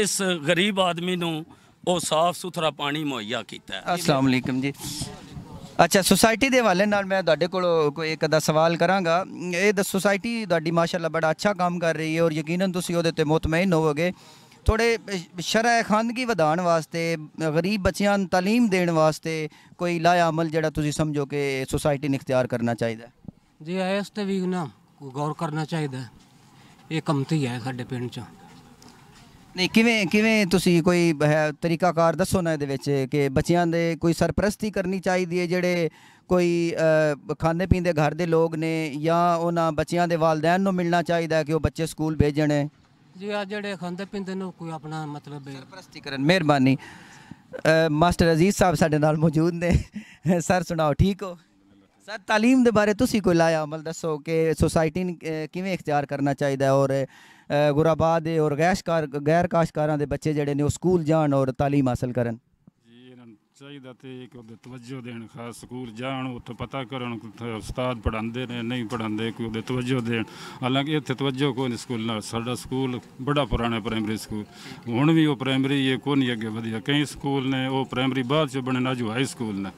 ਇਸ ਗਰੀਬ ਆਦਮੀ ਨੂੰ ਉਹ ਸਾਫ਼ ਸੁਥਰਾ ਪਾਣੀ ਮੁਹੱਈਆ ਕੀਤਾ ਅਸਲਾਮ ਅਲੈਕਮ ਜੀ ਅੱਛਾ ਸੁਸਾਇਟੀ ਦੇ ਹਵਾਲੇ ਨਾਲ ਮੈਂ ਤੁਹਾਡੇ ਕੋਲ ਕੋਈ ਇੱਕ ਅਦਾ ਸਵਾਲ ਕਰਾਂਗਾ ਇਹ ਦ ਸੁਸਾਇਟੀ ਤੁਹਾਡੀ ਮਾਸ਼ਾਅੱਲਾ ਬੜਾ ਅੱਛਾ ਕੰਮ ਕਰ ਰਹੀ ਹੈ ਔਰ ਯਕੀਨਨ ਤੁਸੀਂ ਉਹਦੇ ਤੇ ਮਤਮਈਨ ਹੋਵੋਗੇ ਥੋੜੇ ਸ਼ਰਅ ਖਾਨਗੀ ਵਧਾਉਣ ਵਾਸਤੇ ਗਰੀਬ ਬੱਚਿਆਂ ਨੂੰ تعلیم ਦੇਣ ਵਾਸਤੇ ਕੋਈ ਲਾਇਆ ਅਮਲ ਜਿਹੜਾ ਤੁਸੀਂ ਸਮਝੋ ਕਿ ਸੁਸਾਇਟੀ ਨੇ ਇਖਤਿਆਰ ਕਰਨਾ ਚਾਹੀਦਾ ਜੀ ਇਸ ਤੇ ਵੀ ਨਾ ਗੌਰ ਕਰਨਾ ਚਾਹੀਦਾ ਇਹ ਕਮਤੀ ਹੈ ਸਾਡੇ ਪਿੰਡ 'ਚ ਨਹੀਂ ਕਿਵੇਂ ਕਿਵੇਂ ਤੁਸੀਂ ਕੋਈ ਤਰੀਕਾਕਾਰ ਦੱਸੋ ਨਾ ਇਹਦੇ ਵਿੱਚ ਕਿ ਬੱਚਿਆਂ ਦੇ ਕੋਈ ਸਰਪ੍ਰਸਤੀ ਕਰਨੀ ਚਾਹੀਦੀ ਹੈ ਜਿਹੜੇ ਕੋਈ ਖਾਣੇ ਪੀਣ ਪੀਂਦੇ ਘਰ ਦੇ ਲੋਕ ਨੇ ਜਾਂ ਉਹਨਾਂ ਬੱਚਿਆਂ ਦੇ ਵਾਲਦੈਨ ਨੂੰ ਮਿਲਣਾ ਚਾਹੀਦਾ ਕਿ ਉਹ ਬੱਚੇ ਸਕੂਲ ਭੇਜਣ ਜੀ ਆ ਜਿਹੜੇ ਖਾਂਦੇ ਪੀਂਦੇ ਨੂੰ ਕੋਈ ਆਪਣਾ ਮਤਲਬ ਸਰਪ੍ਰਸਤੀ ਕਰਨ ਮਿਹਰਬਾਨੀ ਮਾਸਟਰ ਅਜ਼ੀਜ਼ ਸਾਹਿਬ ਸਾਡੇ ਨਾਲ ਮੌਜੂਦ ਨੇ ਸਰ ਸੁਣਾਓ ਠੀਕ ਹੋ ਸਰ تعلیم ਦੇ ਬਾਰੇ ਤੁਸੀਂ ਕੋਈ ਲਾਇਆ ਅਮਲ ਦੱਸੋ ਕਿ ਸੋਸਾਇਟੀ ਕਿਵੇਂ ਇਖਤਿਆਰ ਕਰਨਾ ਚਾਹੀਦਾ ਔਰ ਗੁਰਾਬਾਦ ਦੇ ਔਰ ਗੈਸ਼ਕਾਰ ਗੈਰ ਕਾਸ਼ਕਾਰਾਂ ਦੇ ਬੱਚੇ ਜਿਹੜੇ ਨੇ ਉਹ ਸਕੂਲ ਜਾਣ ਔਰ تعلیم ਹਾਸਲ ਕਰਨ ਜੀ ਇਹਨਾਂ ਚਾਹੀਦਾ ਤੇ ਇੱਕ ਉਹਦੇ ਤਵੱਜੋ ਦੇਣ ਖਾਸ ਸਕੂਲ ਜਾਣ ਉੱਥੇ ਪਤਾ ਕਰਨ ਉਸਤਾਦ ਪੜਾਉਂਦੇ ਨੇ ਨਹੀਂ ਪੜਾਉਂਦੇ ਕੋਈ ਉਹਦੇ ਤਵੱਜੋ ਦੇਣ ਹਾਲਾਂਕਿ ਇੱਥੇ ਤਵੱਜੋ ਕੋਈ ਨਹੀਂ ਸਕੂਲ ਨਾਲ ਸਾਡਾ ਸਕੂਲ ਬੜਾ ਪੁਰਾਣਾ ਪ੍ਰਾਇਮਰੀ ਸਕੂਲ ਹੁਣ ਵੀ ਉਹ ਪ੍ਰਾਇਮਰੀ ਇਹ ਕੋਈ ਨਹੀਂ ਅੱਗੇ ਵਧਿਆ ਕਈ ਸਕੂਲ ਨੇ ਉਹ ਪ੍ਰਾਇਮਰੀ ਬਾਅਦ ਚ ਬਣੇ ਨਾ ਜੋ ਹਾਈ ਸਕੂਲ ਨੇ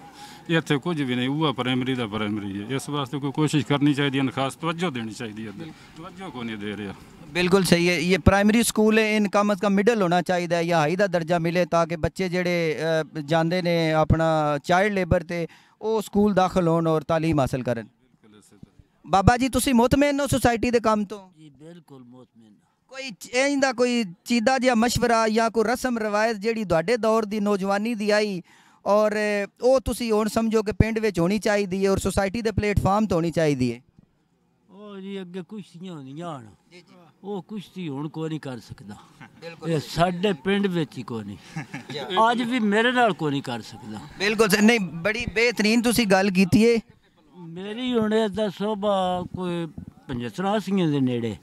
ਇੱਥੇ ਕੁਝ ਵੀ ਨਹੀਂ ਉਹ ਪ੍ਰਾਇਮਰੀ ਦਾ ਪ੍ਰਾਇਮਰੀ ਹੈ ਇਸ ਵਾਸਤੇ ਕੋਈ ਕੋਸ਼ਿਸ਼ ਕਰਨੀ ਚਾਹੀਦੀ ਹੈ ਖਾਸ ਤਵੱਜੋ ਦੇਣੀ ਚਾਹੀਦੀ ਹੈ ਤਵੱਜੋ ਕੋ ਨਹੀਂ ਦੇ ਰਿਹਾ बिल्कुल सही है ये प्राइमरी स्कूल है इन कम अज़ कम मिडल होना चाहिए या हाई का दर्जा मिले ताकि बच्चे जोड़े जाते ने अपना चाइल्ड लेबर से वो स्कूल दाखिल हो और तालीम हासिल कर बाबा जी तुम मुतमिन हो सोसाइटी के काम तो जी बिल्कुल मुतमिन कोई इंदा कोई चीदा जहा मशवरा या कोई रस्म रवायत जी दौर की नौजवानी की आई ਔਰ ਉਹ ਤੁਸੀਂ ਹੁਣ ਸਮਝੋ ਕਿ ਪਿੰਡ ਵਿੱਚ ਹੋਣੀ ਚਾਹੀਦੀ ਹੈ ਔਰ ਸੋਸਾਇਟੀ ਦੇ ਪਲੇਟਫਾਰਮ ਤੇ ਹੋਣੀ ਚਾਹੀਦੀ ਹੈ ਉਹ ਜੀ ਅੱਗੇ ਕੁਸ਼ਤੀਆਂ ਹੁੰਦੀਆਂ ਹਨ ਉਹ ਕੁਸ਼ਤੀ ਹੁਣ ਕੋਈ ਨਹੀਂ ਕਰ ਸਕਦਾ ਇਹ ਸਾਡੇ ਪਿੰਡ ਵਿੱਚ ਹੀ ਕੋਈ ਨਹੀਂ ਅੱਜ ਵੀ ਮੇਰੇ ਨਾਲ ਕੋਈ ਨਹੀਂ ਕਰ ਸਕਦਾ ਬਿਲਕੁਲ ਨਹੀਂ ਬੜੀ ਬਿਹਤਰੀਨ ਤੁਸੀਂ ਗੱਲ ਕੀਤੀ ਏ ਮੇਰੀ ਹੁਣ ਦਾ ਸੋਭਾ ਕੋਈ ਪੰਜਸਰਾਸੀਆਂ ਦੇ ਨੇੜੇ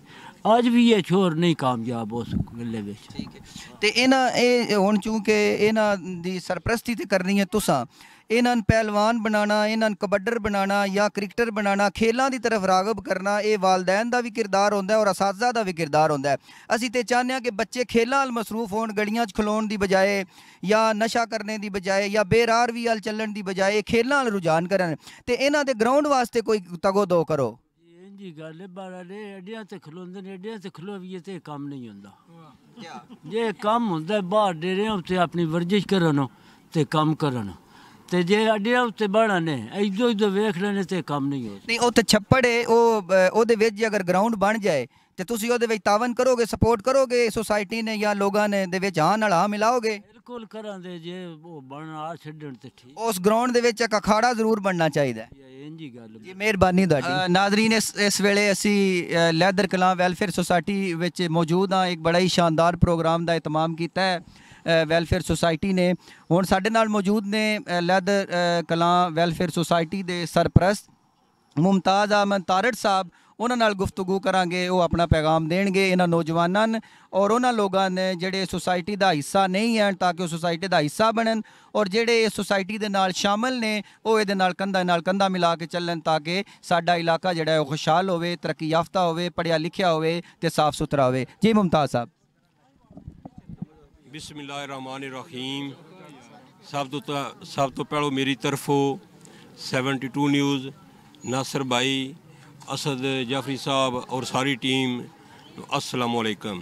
ਅੱਜ ਵੀ ਇਹ ਛੋਰ ਨਹੀਂ ਕਾਮਯਾਬ ਉਸ ਗੱਲੇ ਵਿੱਚ ਠੀਕ ਹੈ ਤੇ ਇਹਨਾਂ ਇਹ ਹੁਣ ਚੂੰਕਿ ਇਹਨਾਂ ਦੀ ਸਰਪ੍ਰਸਤੀ ਤੇ ਕਰਨੀ ਹੈ ਤੁਸਾਂ ਇਹਨਾਂ ਨੂੰ ਪਹਿਲਵਾਨ ਬਣਾਉਣਾ ਇਹਨਾਂ ਨੂੰ ਕਬੱਡਰ ਬਣਾਉਣਾ ਜਾਂ ਕ੍ਰਿਕਟਰ ਬਣਾਉਣਾ ਖੇਲਾਂ ਦੀ ਤਰਫ ਰਾਗਬ ਕਰਨਾ ਇਹ ਵਾਲਦੈਨ ਦਾ ਵੀ ਕਿਰਦਾਰ ਹੁੰਦਾ ਹੈ ਔਰ ਅਸਾਜ਼ਾ ਦਾ ਵੀ ਕਿਰਦਾਰ ਹੁੰਦਾ ਹੈ ਅਸੀਂ ਤੇ ਚਾਹੁੰਦੇ ਹਾਂ ਕਿ ਬੱਚੇ ਖੇਲਾਂ 'ਲ ਮਸਰੂਫ ਹੋਣ ਗੜੀਆਂ 'ਚ ਖਲੋਣ ਦੀ ਬਜਾਏ ਜਾਂ ਨਸ਼ਾ ਕਰਨੇ ਦੀ ਬਜਾਏ ਜਾਂ ਬੇਰਾਰ ਵੀ ਹਲ ਚੱਲਣ ਦੀ ਬਜਾਏ ਖੇਲਾਂ 'ਲ ਰੁਝਾਨ ਕਰਨ ਤੇ ਇਹਨਾਂ ਦੇ ਗਰਾਊਂਡ ਵਾਸਤੇ ਕੋਈ ਤਗੋ ਦੋ ਕਰੋ ਸਿੱਧੀ ਗੱਲ ਹੈ ਬਾਰਾਲੇ ਐਡਿਆਂ ਤੇ ਖਲੋਂਦੇ ਨੇ ਐਡਿਆਂ ਤੇ ਖਲੋਵੀਏ ਤੇ ਕੰਮ ਨਹੀਂ ਹੁੰਦਾ ਜੇ ਕੰਮ ਹੁੰਦਾ ਬਾਹਰ ਡੇਰੇ ਉੱਤੇ ਆਪਣੀ ਵਰਜਿਸ਼ ਕਰਨ ਤੇ ਕੰਮ ਕਰਨ ਤੇ ਜੇ ਅੱਡੇ ਉੱਤੇ ਬਣਾ ਨੇ ਇਦੋਂ ਇਦੋ ਵੇਖ ਲੈਣੇ ਤੇ ਕੰਮ ਨਹੀਂ ਹੋ ਨਹੀਂ ਉਹ ਤਾਂ ਛੱਪੜ ਹੈ ਉਹ ਉਹਦੇ ਵਿੱਚ ਜੇ ਅਗਰ ਗਰਾਊਂਡ ਬਣ ਜਾਏ ਤੇ ਤੁਸੀਂ ਉਹਦੇ ਵਿੱਚ ਤਾਵਨ ਕਰੋਗੇ ਸਪੋਰਟ ਕਰੋਗੇ ਸੋਸਾਇਟੀ ਨੇ ਜਾਂ ਲੋਕਾਂ ਨੇ ਦੇ ਵਿੱਚ ਹਾਂ ਨਾਲ ਮਿਲਾਓਗੇ ਬਿਲਕੁਲ ਕਰਾਂਗੇ ਜੇ ਉਹ ਬਣ ਆ ਛੱਡਣ ਤੇ ਠੀਕ ਉਸ ਗਰਾਊਂਡ ਦੇ ਵਿੱਚ ਇੱਕ ਅਖਾੜਾ ਜ਼ਰੂਰ ਬਣਨਾ ਚਾਹੀਦਾ ਇੰਜੀ ਗੱਲ ਜੀ ਮਿਹਰਬਾਨੀ ਤੁਹਾਡੀ ਨਾਜ਼ਰੀਨ ਇਸ ਵੇਲੇ ਅਸੀਂ ਲੈਦਰ ਕਲਾਂ ਵੈਲਫੇਅਰ ਸੋਸਾਇਟੀ ਵਿੱਚ ਮੌਜੂਦ ਆ ਇੱਕ ਬੜਾ ਹੀ ਸ਼ਾਨਦਾਰ ਪ੍ਰੋਗਰਾਮ ਦਾ ਇਤਮਾਮ ਕੀਤਾ ਹੈ ਵੈਲਫੇਅਰ ਸੋਸਾਇਟੀ ਨੇ ਹੁਣ ਸਾਡੇ ਨਾਲ ਮੌਜੂਦ ਨੇ ਲੈਦਰ ਕਲਾਂ ਵੈਲਫੇਅਰ ਸੋਸਾਇਟੀ ਦੇ ਸਰਪ੍ਰਸਤ ਮੁਮਤਾਜ਼ ਅਮਨ ਤਾਰੜ ਸਾਹਿਬ ਉਹਨਾਂ ਨਾਲ ਗੁਫ਼ਤਗੂ ਕਰਾਂਗੇ ਉਹ ਆਪਣਾ ਪੈਗਾਮ ਦੇਣਗੇ ਇਹਨਾਂ ਨੌਜਵਾਨਾਂ ਔਰ ਉਹਨਾਂ ਲੋਕਾਂ ਨੇ ਜਿਹੜੇ ਸੁਸਾਇਟੀ ਦਾ ਹਿੱਸਾ ਨਹੀਂ ਹਨ ਤਾਂ ਕਿ ਉਹ ਸੁਸਾਇਟੀ ਦਾ ਹਿੱਸਾ ਬਣਨ ਔਰ ਜਿਹੜੇ ਇਸ ਸੁਸਾਇਟੀ ਦੇ ਨਾਲ ਸ਼ਾਮਲ ਨੇ ਉਹ ਇਹਦੇ ਨਾਲ ਕੰਧਾ ਨਾਲ ਕੰਧਾ ਮਿਲਾ ਕੇ ਚੱਲਣ ਤਾਂ ਕਿ ਸਾਡਾ ਇਲਾਕਾ ਜਿਹੜਾ ਉਹ ਖੁਸ਼ਹਾਲ ਹੋਵੇ ਤਰੱਕੀ ਯਾਫਤਾ ਹੋਵੇ ਪੜਿਆ ਲਿਖਿਆ ਹੋਵੇ ਤੇ ਸਾਫ਼ ਸੁਥਰਾ ਹੋਵੇ ਜੀ ਮੁਮਤਾਜ਼ ਸਾਹਿਬ ਬਿਸਮਿਲ੍ਲਾਹਿਰਰਹਿਮਾਨਿਰਰਹੀਮ ਸਭ ਤੋਂ ਸਭ ਤੋਂ ਪਹਿਲਾਂ ਮੇਰੀ ਤਰਫੋਂ 72 ਨਿਊਜ਼ ਨਾਸਰ ਭਾਈ ਅਸਦ ਜਫਰੀ ਸਾਹਿਬ ਔਰ ਸਾਰੀ ਟੀਮ ਨੂੰ ਅਸਲਾਮੁਅਲੈਕਮ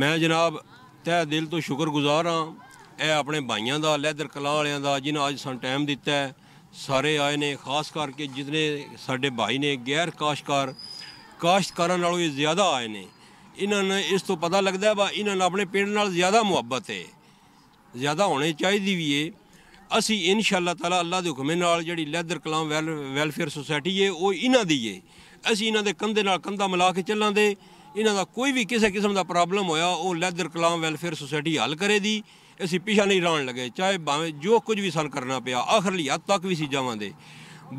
ਮੈਂ ਜਨਾਬ ਤਹਿ ਦਿਲ ਤੋਂ ਸ਼ੁਕਰਗੁਜ਼ਾਰ ਹਾਂ ਇਹ ਆਪਣੇ ਭਾਈਆਂ ਦਾ ਲੈਦਰ ਕਲਾ ਵਾਲਿਆਂ ਦਾ ਜਿਨ੍ਹਾਂ ਅੱਜ ਸਾਨੂੰ ਟਾਈਮ ਦਿੱਤਾ ਹੈ ਸਾਰੇ ਆਏ ਨੇ ਖਾਸ ਕਰਕੇ ਜਿਤਨੇ ਸਾਡੇ ਭਾਈ ਨੇ ਗੈਰ ਕਾਸ਼ਕਾਰ ਕਰਨ ਵਾਲੋ ਇਹ ਜ਼ਿਆਦਾ ਆਏ ਨੇ ਇਹਨਾਂ ਨੇ ਇਸ ਤੋਂ ਪਤਾ ਲੱਗਦਾ ਵਾ ਇਹਨਾਂ ਨੂੰ ਆਪਣੇ ਪਿੰਡ ਨਾਲ ਜ਼ਿਆਦਾ ਮੁਹੱਬਤ ਹੈ ਜ਼ਿਆਦਾ ਹੋਣੀ ਚਾਹੀਦੀ ਵੀ ਏ ਅਸੀਂ ਇਨਸ਼ਾਅੱਲਾ ਤਾਲਾ ਅੱਲਾ ਦੇ ਹੁਕਮ ਨਾਲ ਜਿਹੜੀ ਲੈਦਰ ਕਲਾਮ ਵੈਲਫੇਅਰ ਸੁਸਾਇਟੀ ਏ ਉਹ ਇਹਨਾਂ ਦੀ ਏ ਅਸੀਂ ਇਹਨਾਂ ਦੇ ਕੰਧੇ ਨਾਲ ਕੰਧਾ ਮਿਲਾ ਕੇ ਚੱਲਾਂਦੇ ਇਹਨਾਂ ਦਾ ਕੋਈ ਵੀ ਕਿਸੇ ਕਿਸਮ ਦਾ ਪ੍ਰੋਬਲਮ ਹੋਇਆ ਉਹ ਲੈਦਰ ਕਲਾਮ ਵੈਲਫੇਅਰ ਸੁਸਾਇਟੀ ਹੱਲ ਕਰੇਦੀ ਅਸੀਂ ਪਿਛਾ ਨਹੀਂ ਰਹਿਣ ਲਗੇ ਚਾਹੇ ਭਾਵੇਂ ਜੋ ਕੁਝ ਵੀ ਸਾਨੂੰ ਕਰਨਾ ਪਿਆ ਆਖਰਲੀ ਹੱਦ ਤੱਕ ਵੀ ਸੀ ਜਾਵਾਂਦੇ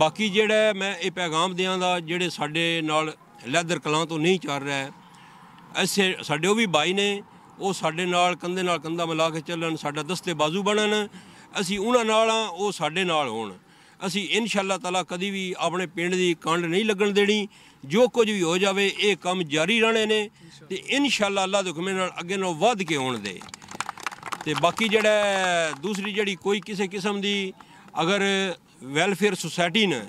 ਬਾਕੀ ਜਿਹੜਾ ਮੈਂ ਇਹ ਪੈਗਾਮ ਦਿਆਂ ਦਾ ਜਿਹੜੇ ਸਾਡੇ ਨਾਲ ਲੈਦਰ ਕਲਾਮ ਤੋਂ ਨਹੀਂ ਚੱਲ ਰਿਹਾ ਐਸੇ ਸਾਡੇ ਉਹ ਵੀ ਭਾਈ ਨੇ ਉਹ ਸਾਡੇ ਨਾਲ ਕੰਧੇ ਨਾਲ ਕੰਧਾ ਮਿਲਾ ਕੇ ਚੱਲਣ ਸਾਡਾ ਦਸਤੇ ਬਾਜ਼ੂ ਬਣਨ ਅਸੀਂ ਉਹਨਾਂ ਨਾਲ ਆ ਉਹ ਸਾਡੇ ਨਾਲ ਹੋਣ ਅਸੀਂ ਇਨਸ਼ਾਅੱਲਾ ਤਾਲਾ ਕਦੀ ਵੀ ਆਪਣੇ ਪਿੰਡ ਦੀ ਕੰਡ ਨਹੀਂ ਲੱਗਣ ਦੇਣੀ ਜੋ ਕੁਝ ਵੀ ਹੋ ਜਾਵੇ ਇਹ ਕੰਮ ਜਾਰੀ ਰਹਿਣੇ ਨੇ ਤੇ ਇਨਸ਼ਾਅੱਲਾ ਅੱਲਾ ਦੇ ਹੁਕਮੇ ਨਾਲ ਅੱਗੇ ਨੂੰ ਵੱਧ ਕੇ ਹੋਣ ਦੇ ਤੇ ਬਾਕੀ ਜਿਹੜਾ ਦੂਸਰੀ ਜਿਹੜੀ ਕੋਈ ਕਿਸੇ ਕਿਸਮ ਦੀ ਅਗਰ ਵੈਲਫੇਅਰ ਸੁਸਾਇਟੀ ਨੇ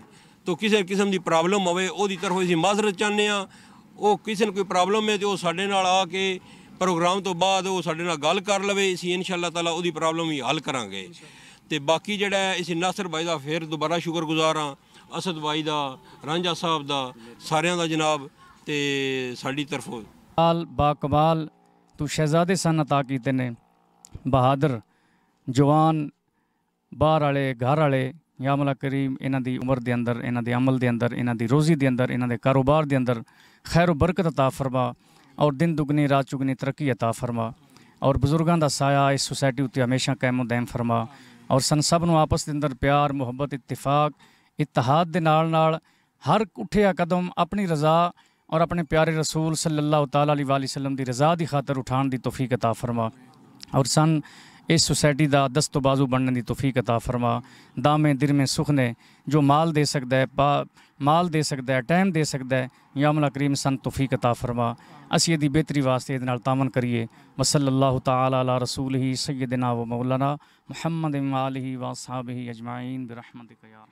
ਤੋ ਕਿਸੇ ਕਿਸਮ ਦੀ ਪ੍ਰੋਬਲਮ ਹੋਵੇ ਉਹਦੀ ਤਰਫੋਂ ਅਸੀਂ ਮਾਜ਼ਰਤ ਚਾਹਨੇ ਆ ਉਹ ਕਿਸੇ ਨੂੰ ਕੋਈ ਪ੍ਰੋਬਲਮ ਹੈ ਤੇ ਉਹ ਸਾਡੇ ਨਾਲ ਆ ਕੇ ਪ੍ਰੋਗਰਾਮ ਤੋਂ ਬਾਅਦ ਉਹ ਸਾਡੇ ਨਾਲ ਗੱਲ ਕਰ ਲਵੇ ਅਸੀਂ ਇਨਸ਼ਾਅੱਲਾ ਤਾਲਾ ਉਹਦੀ ਪ੍ਰੋਬਲਮ ਵੀ ਹੱਲ ਕਰਾਂਗੇ ਤੇ ਬਾਕੀ ਜਿਹੜਾ ਅਸੀਂ ਨਾਸਰ ਬਾਈ ਦਾ ਫੇਰ ਦੁਬਾਰਾ ਸ਼ੁਕਰਗੁਜ਼ਾਰ ਹਾਂ ਅਸਦ ਬਾਈ ਦਾ ਰਾਂਝਾ ਸਾਹਿਬ ਦਾ ਸਾਰਿਆਂ ਦਾ ਜਨਾਬ ਤੇ ਸਾਡੀ ਤਰਫੋਂ ਕਮਾਲ ਬਾ ਕਮਾਲ ਤੂੰ ਸ਼ਹਿਜ਼ਾਦੇ ਸਨ ਅਤਾ ਕੀਤੇ ਨੇ ਬਹਾਦਰ ਜਵਾਨ ਬਾਹਰ ਵਾਲੇ ਘਰ ਵਾਲੇ ਯਾ ਮਲਾ ਕਰੀਮ ਇਹਨਾਂ ਦੀ ਉਮਰ ਦੇ ਅੰਦਰ ਇਹਨਾਂ ਦੇ ਅਮਲ ਦੇ ਅੰਦਰ ਇਹਨਾਂ ਦੀ ਰੋਜ਼ੀ ਦੇ ਅੰਦਰ ਇਹਨਾਂ ਦੇ ਕਾਰੋਬਾਰ ਦੇ ਅੰਦਰ ਖੈਰ ਬਰਕਤ عطا ਫਰਮਾ और दिन दुगनी रात चुगनी तरक्की अता फरमा और बुजुर्गों का साया इस सुसायटी उत्ते हमेशा कैम उदैम फरमा और सन सबनों आपस के अंदर प्यार मुहब्बत इतफाक इतहाद के नाल, नाल हर उठाया कदम अपनी रजा और अपने प्यारे रसूल सल्ला तलाम की रजा की खातर उठाने की तोफीक अता फरमा और सन इस सुसायटी का दस्त बाजू बनने की तोफीक अता फरमा दामे दिर सुखने जो माल दे सकता है पा माल दे सकता है टाइम दे सकता है या मुला करीम सन तुफी कता फरमा असी यदि बेहतरी वास्ते तामन तावन करिए मसल्ला तला रसूल ही सैयद ना व मौलाना मुहमद माल ही वाहब ही अजमाइन बिरहमद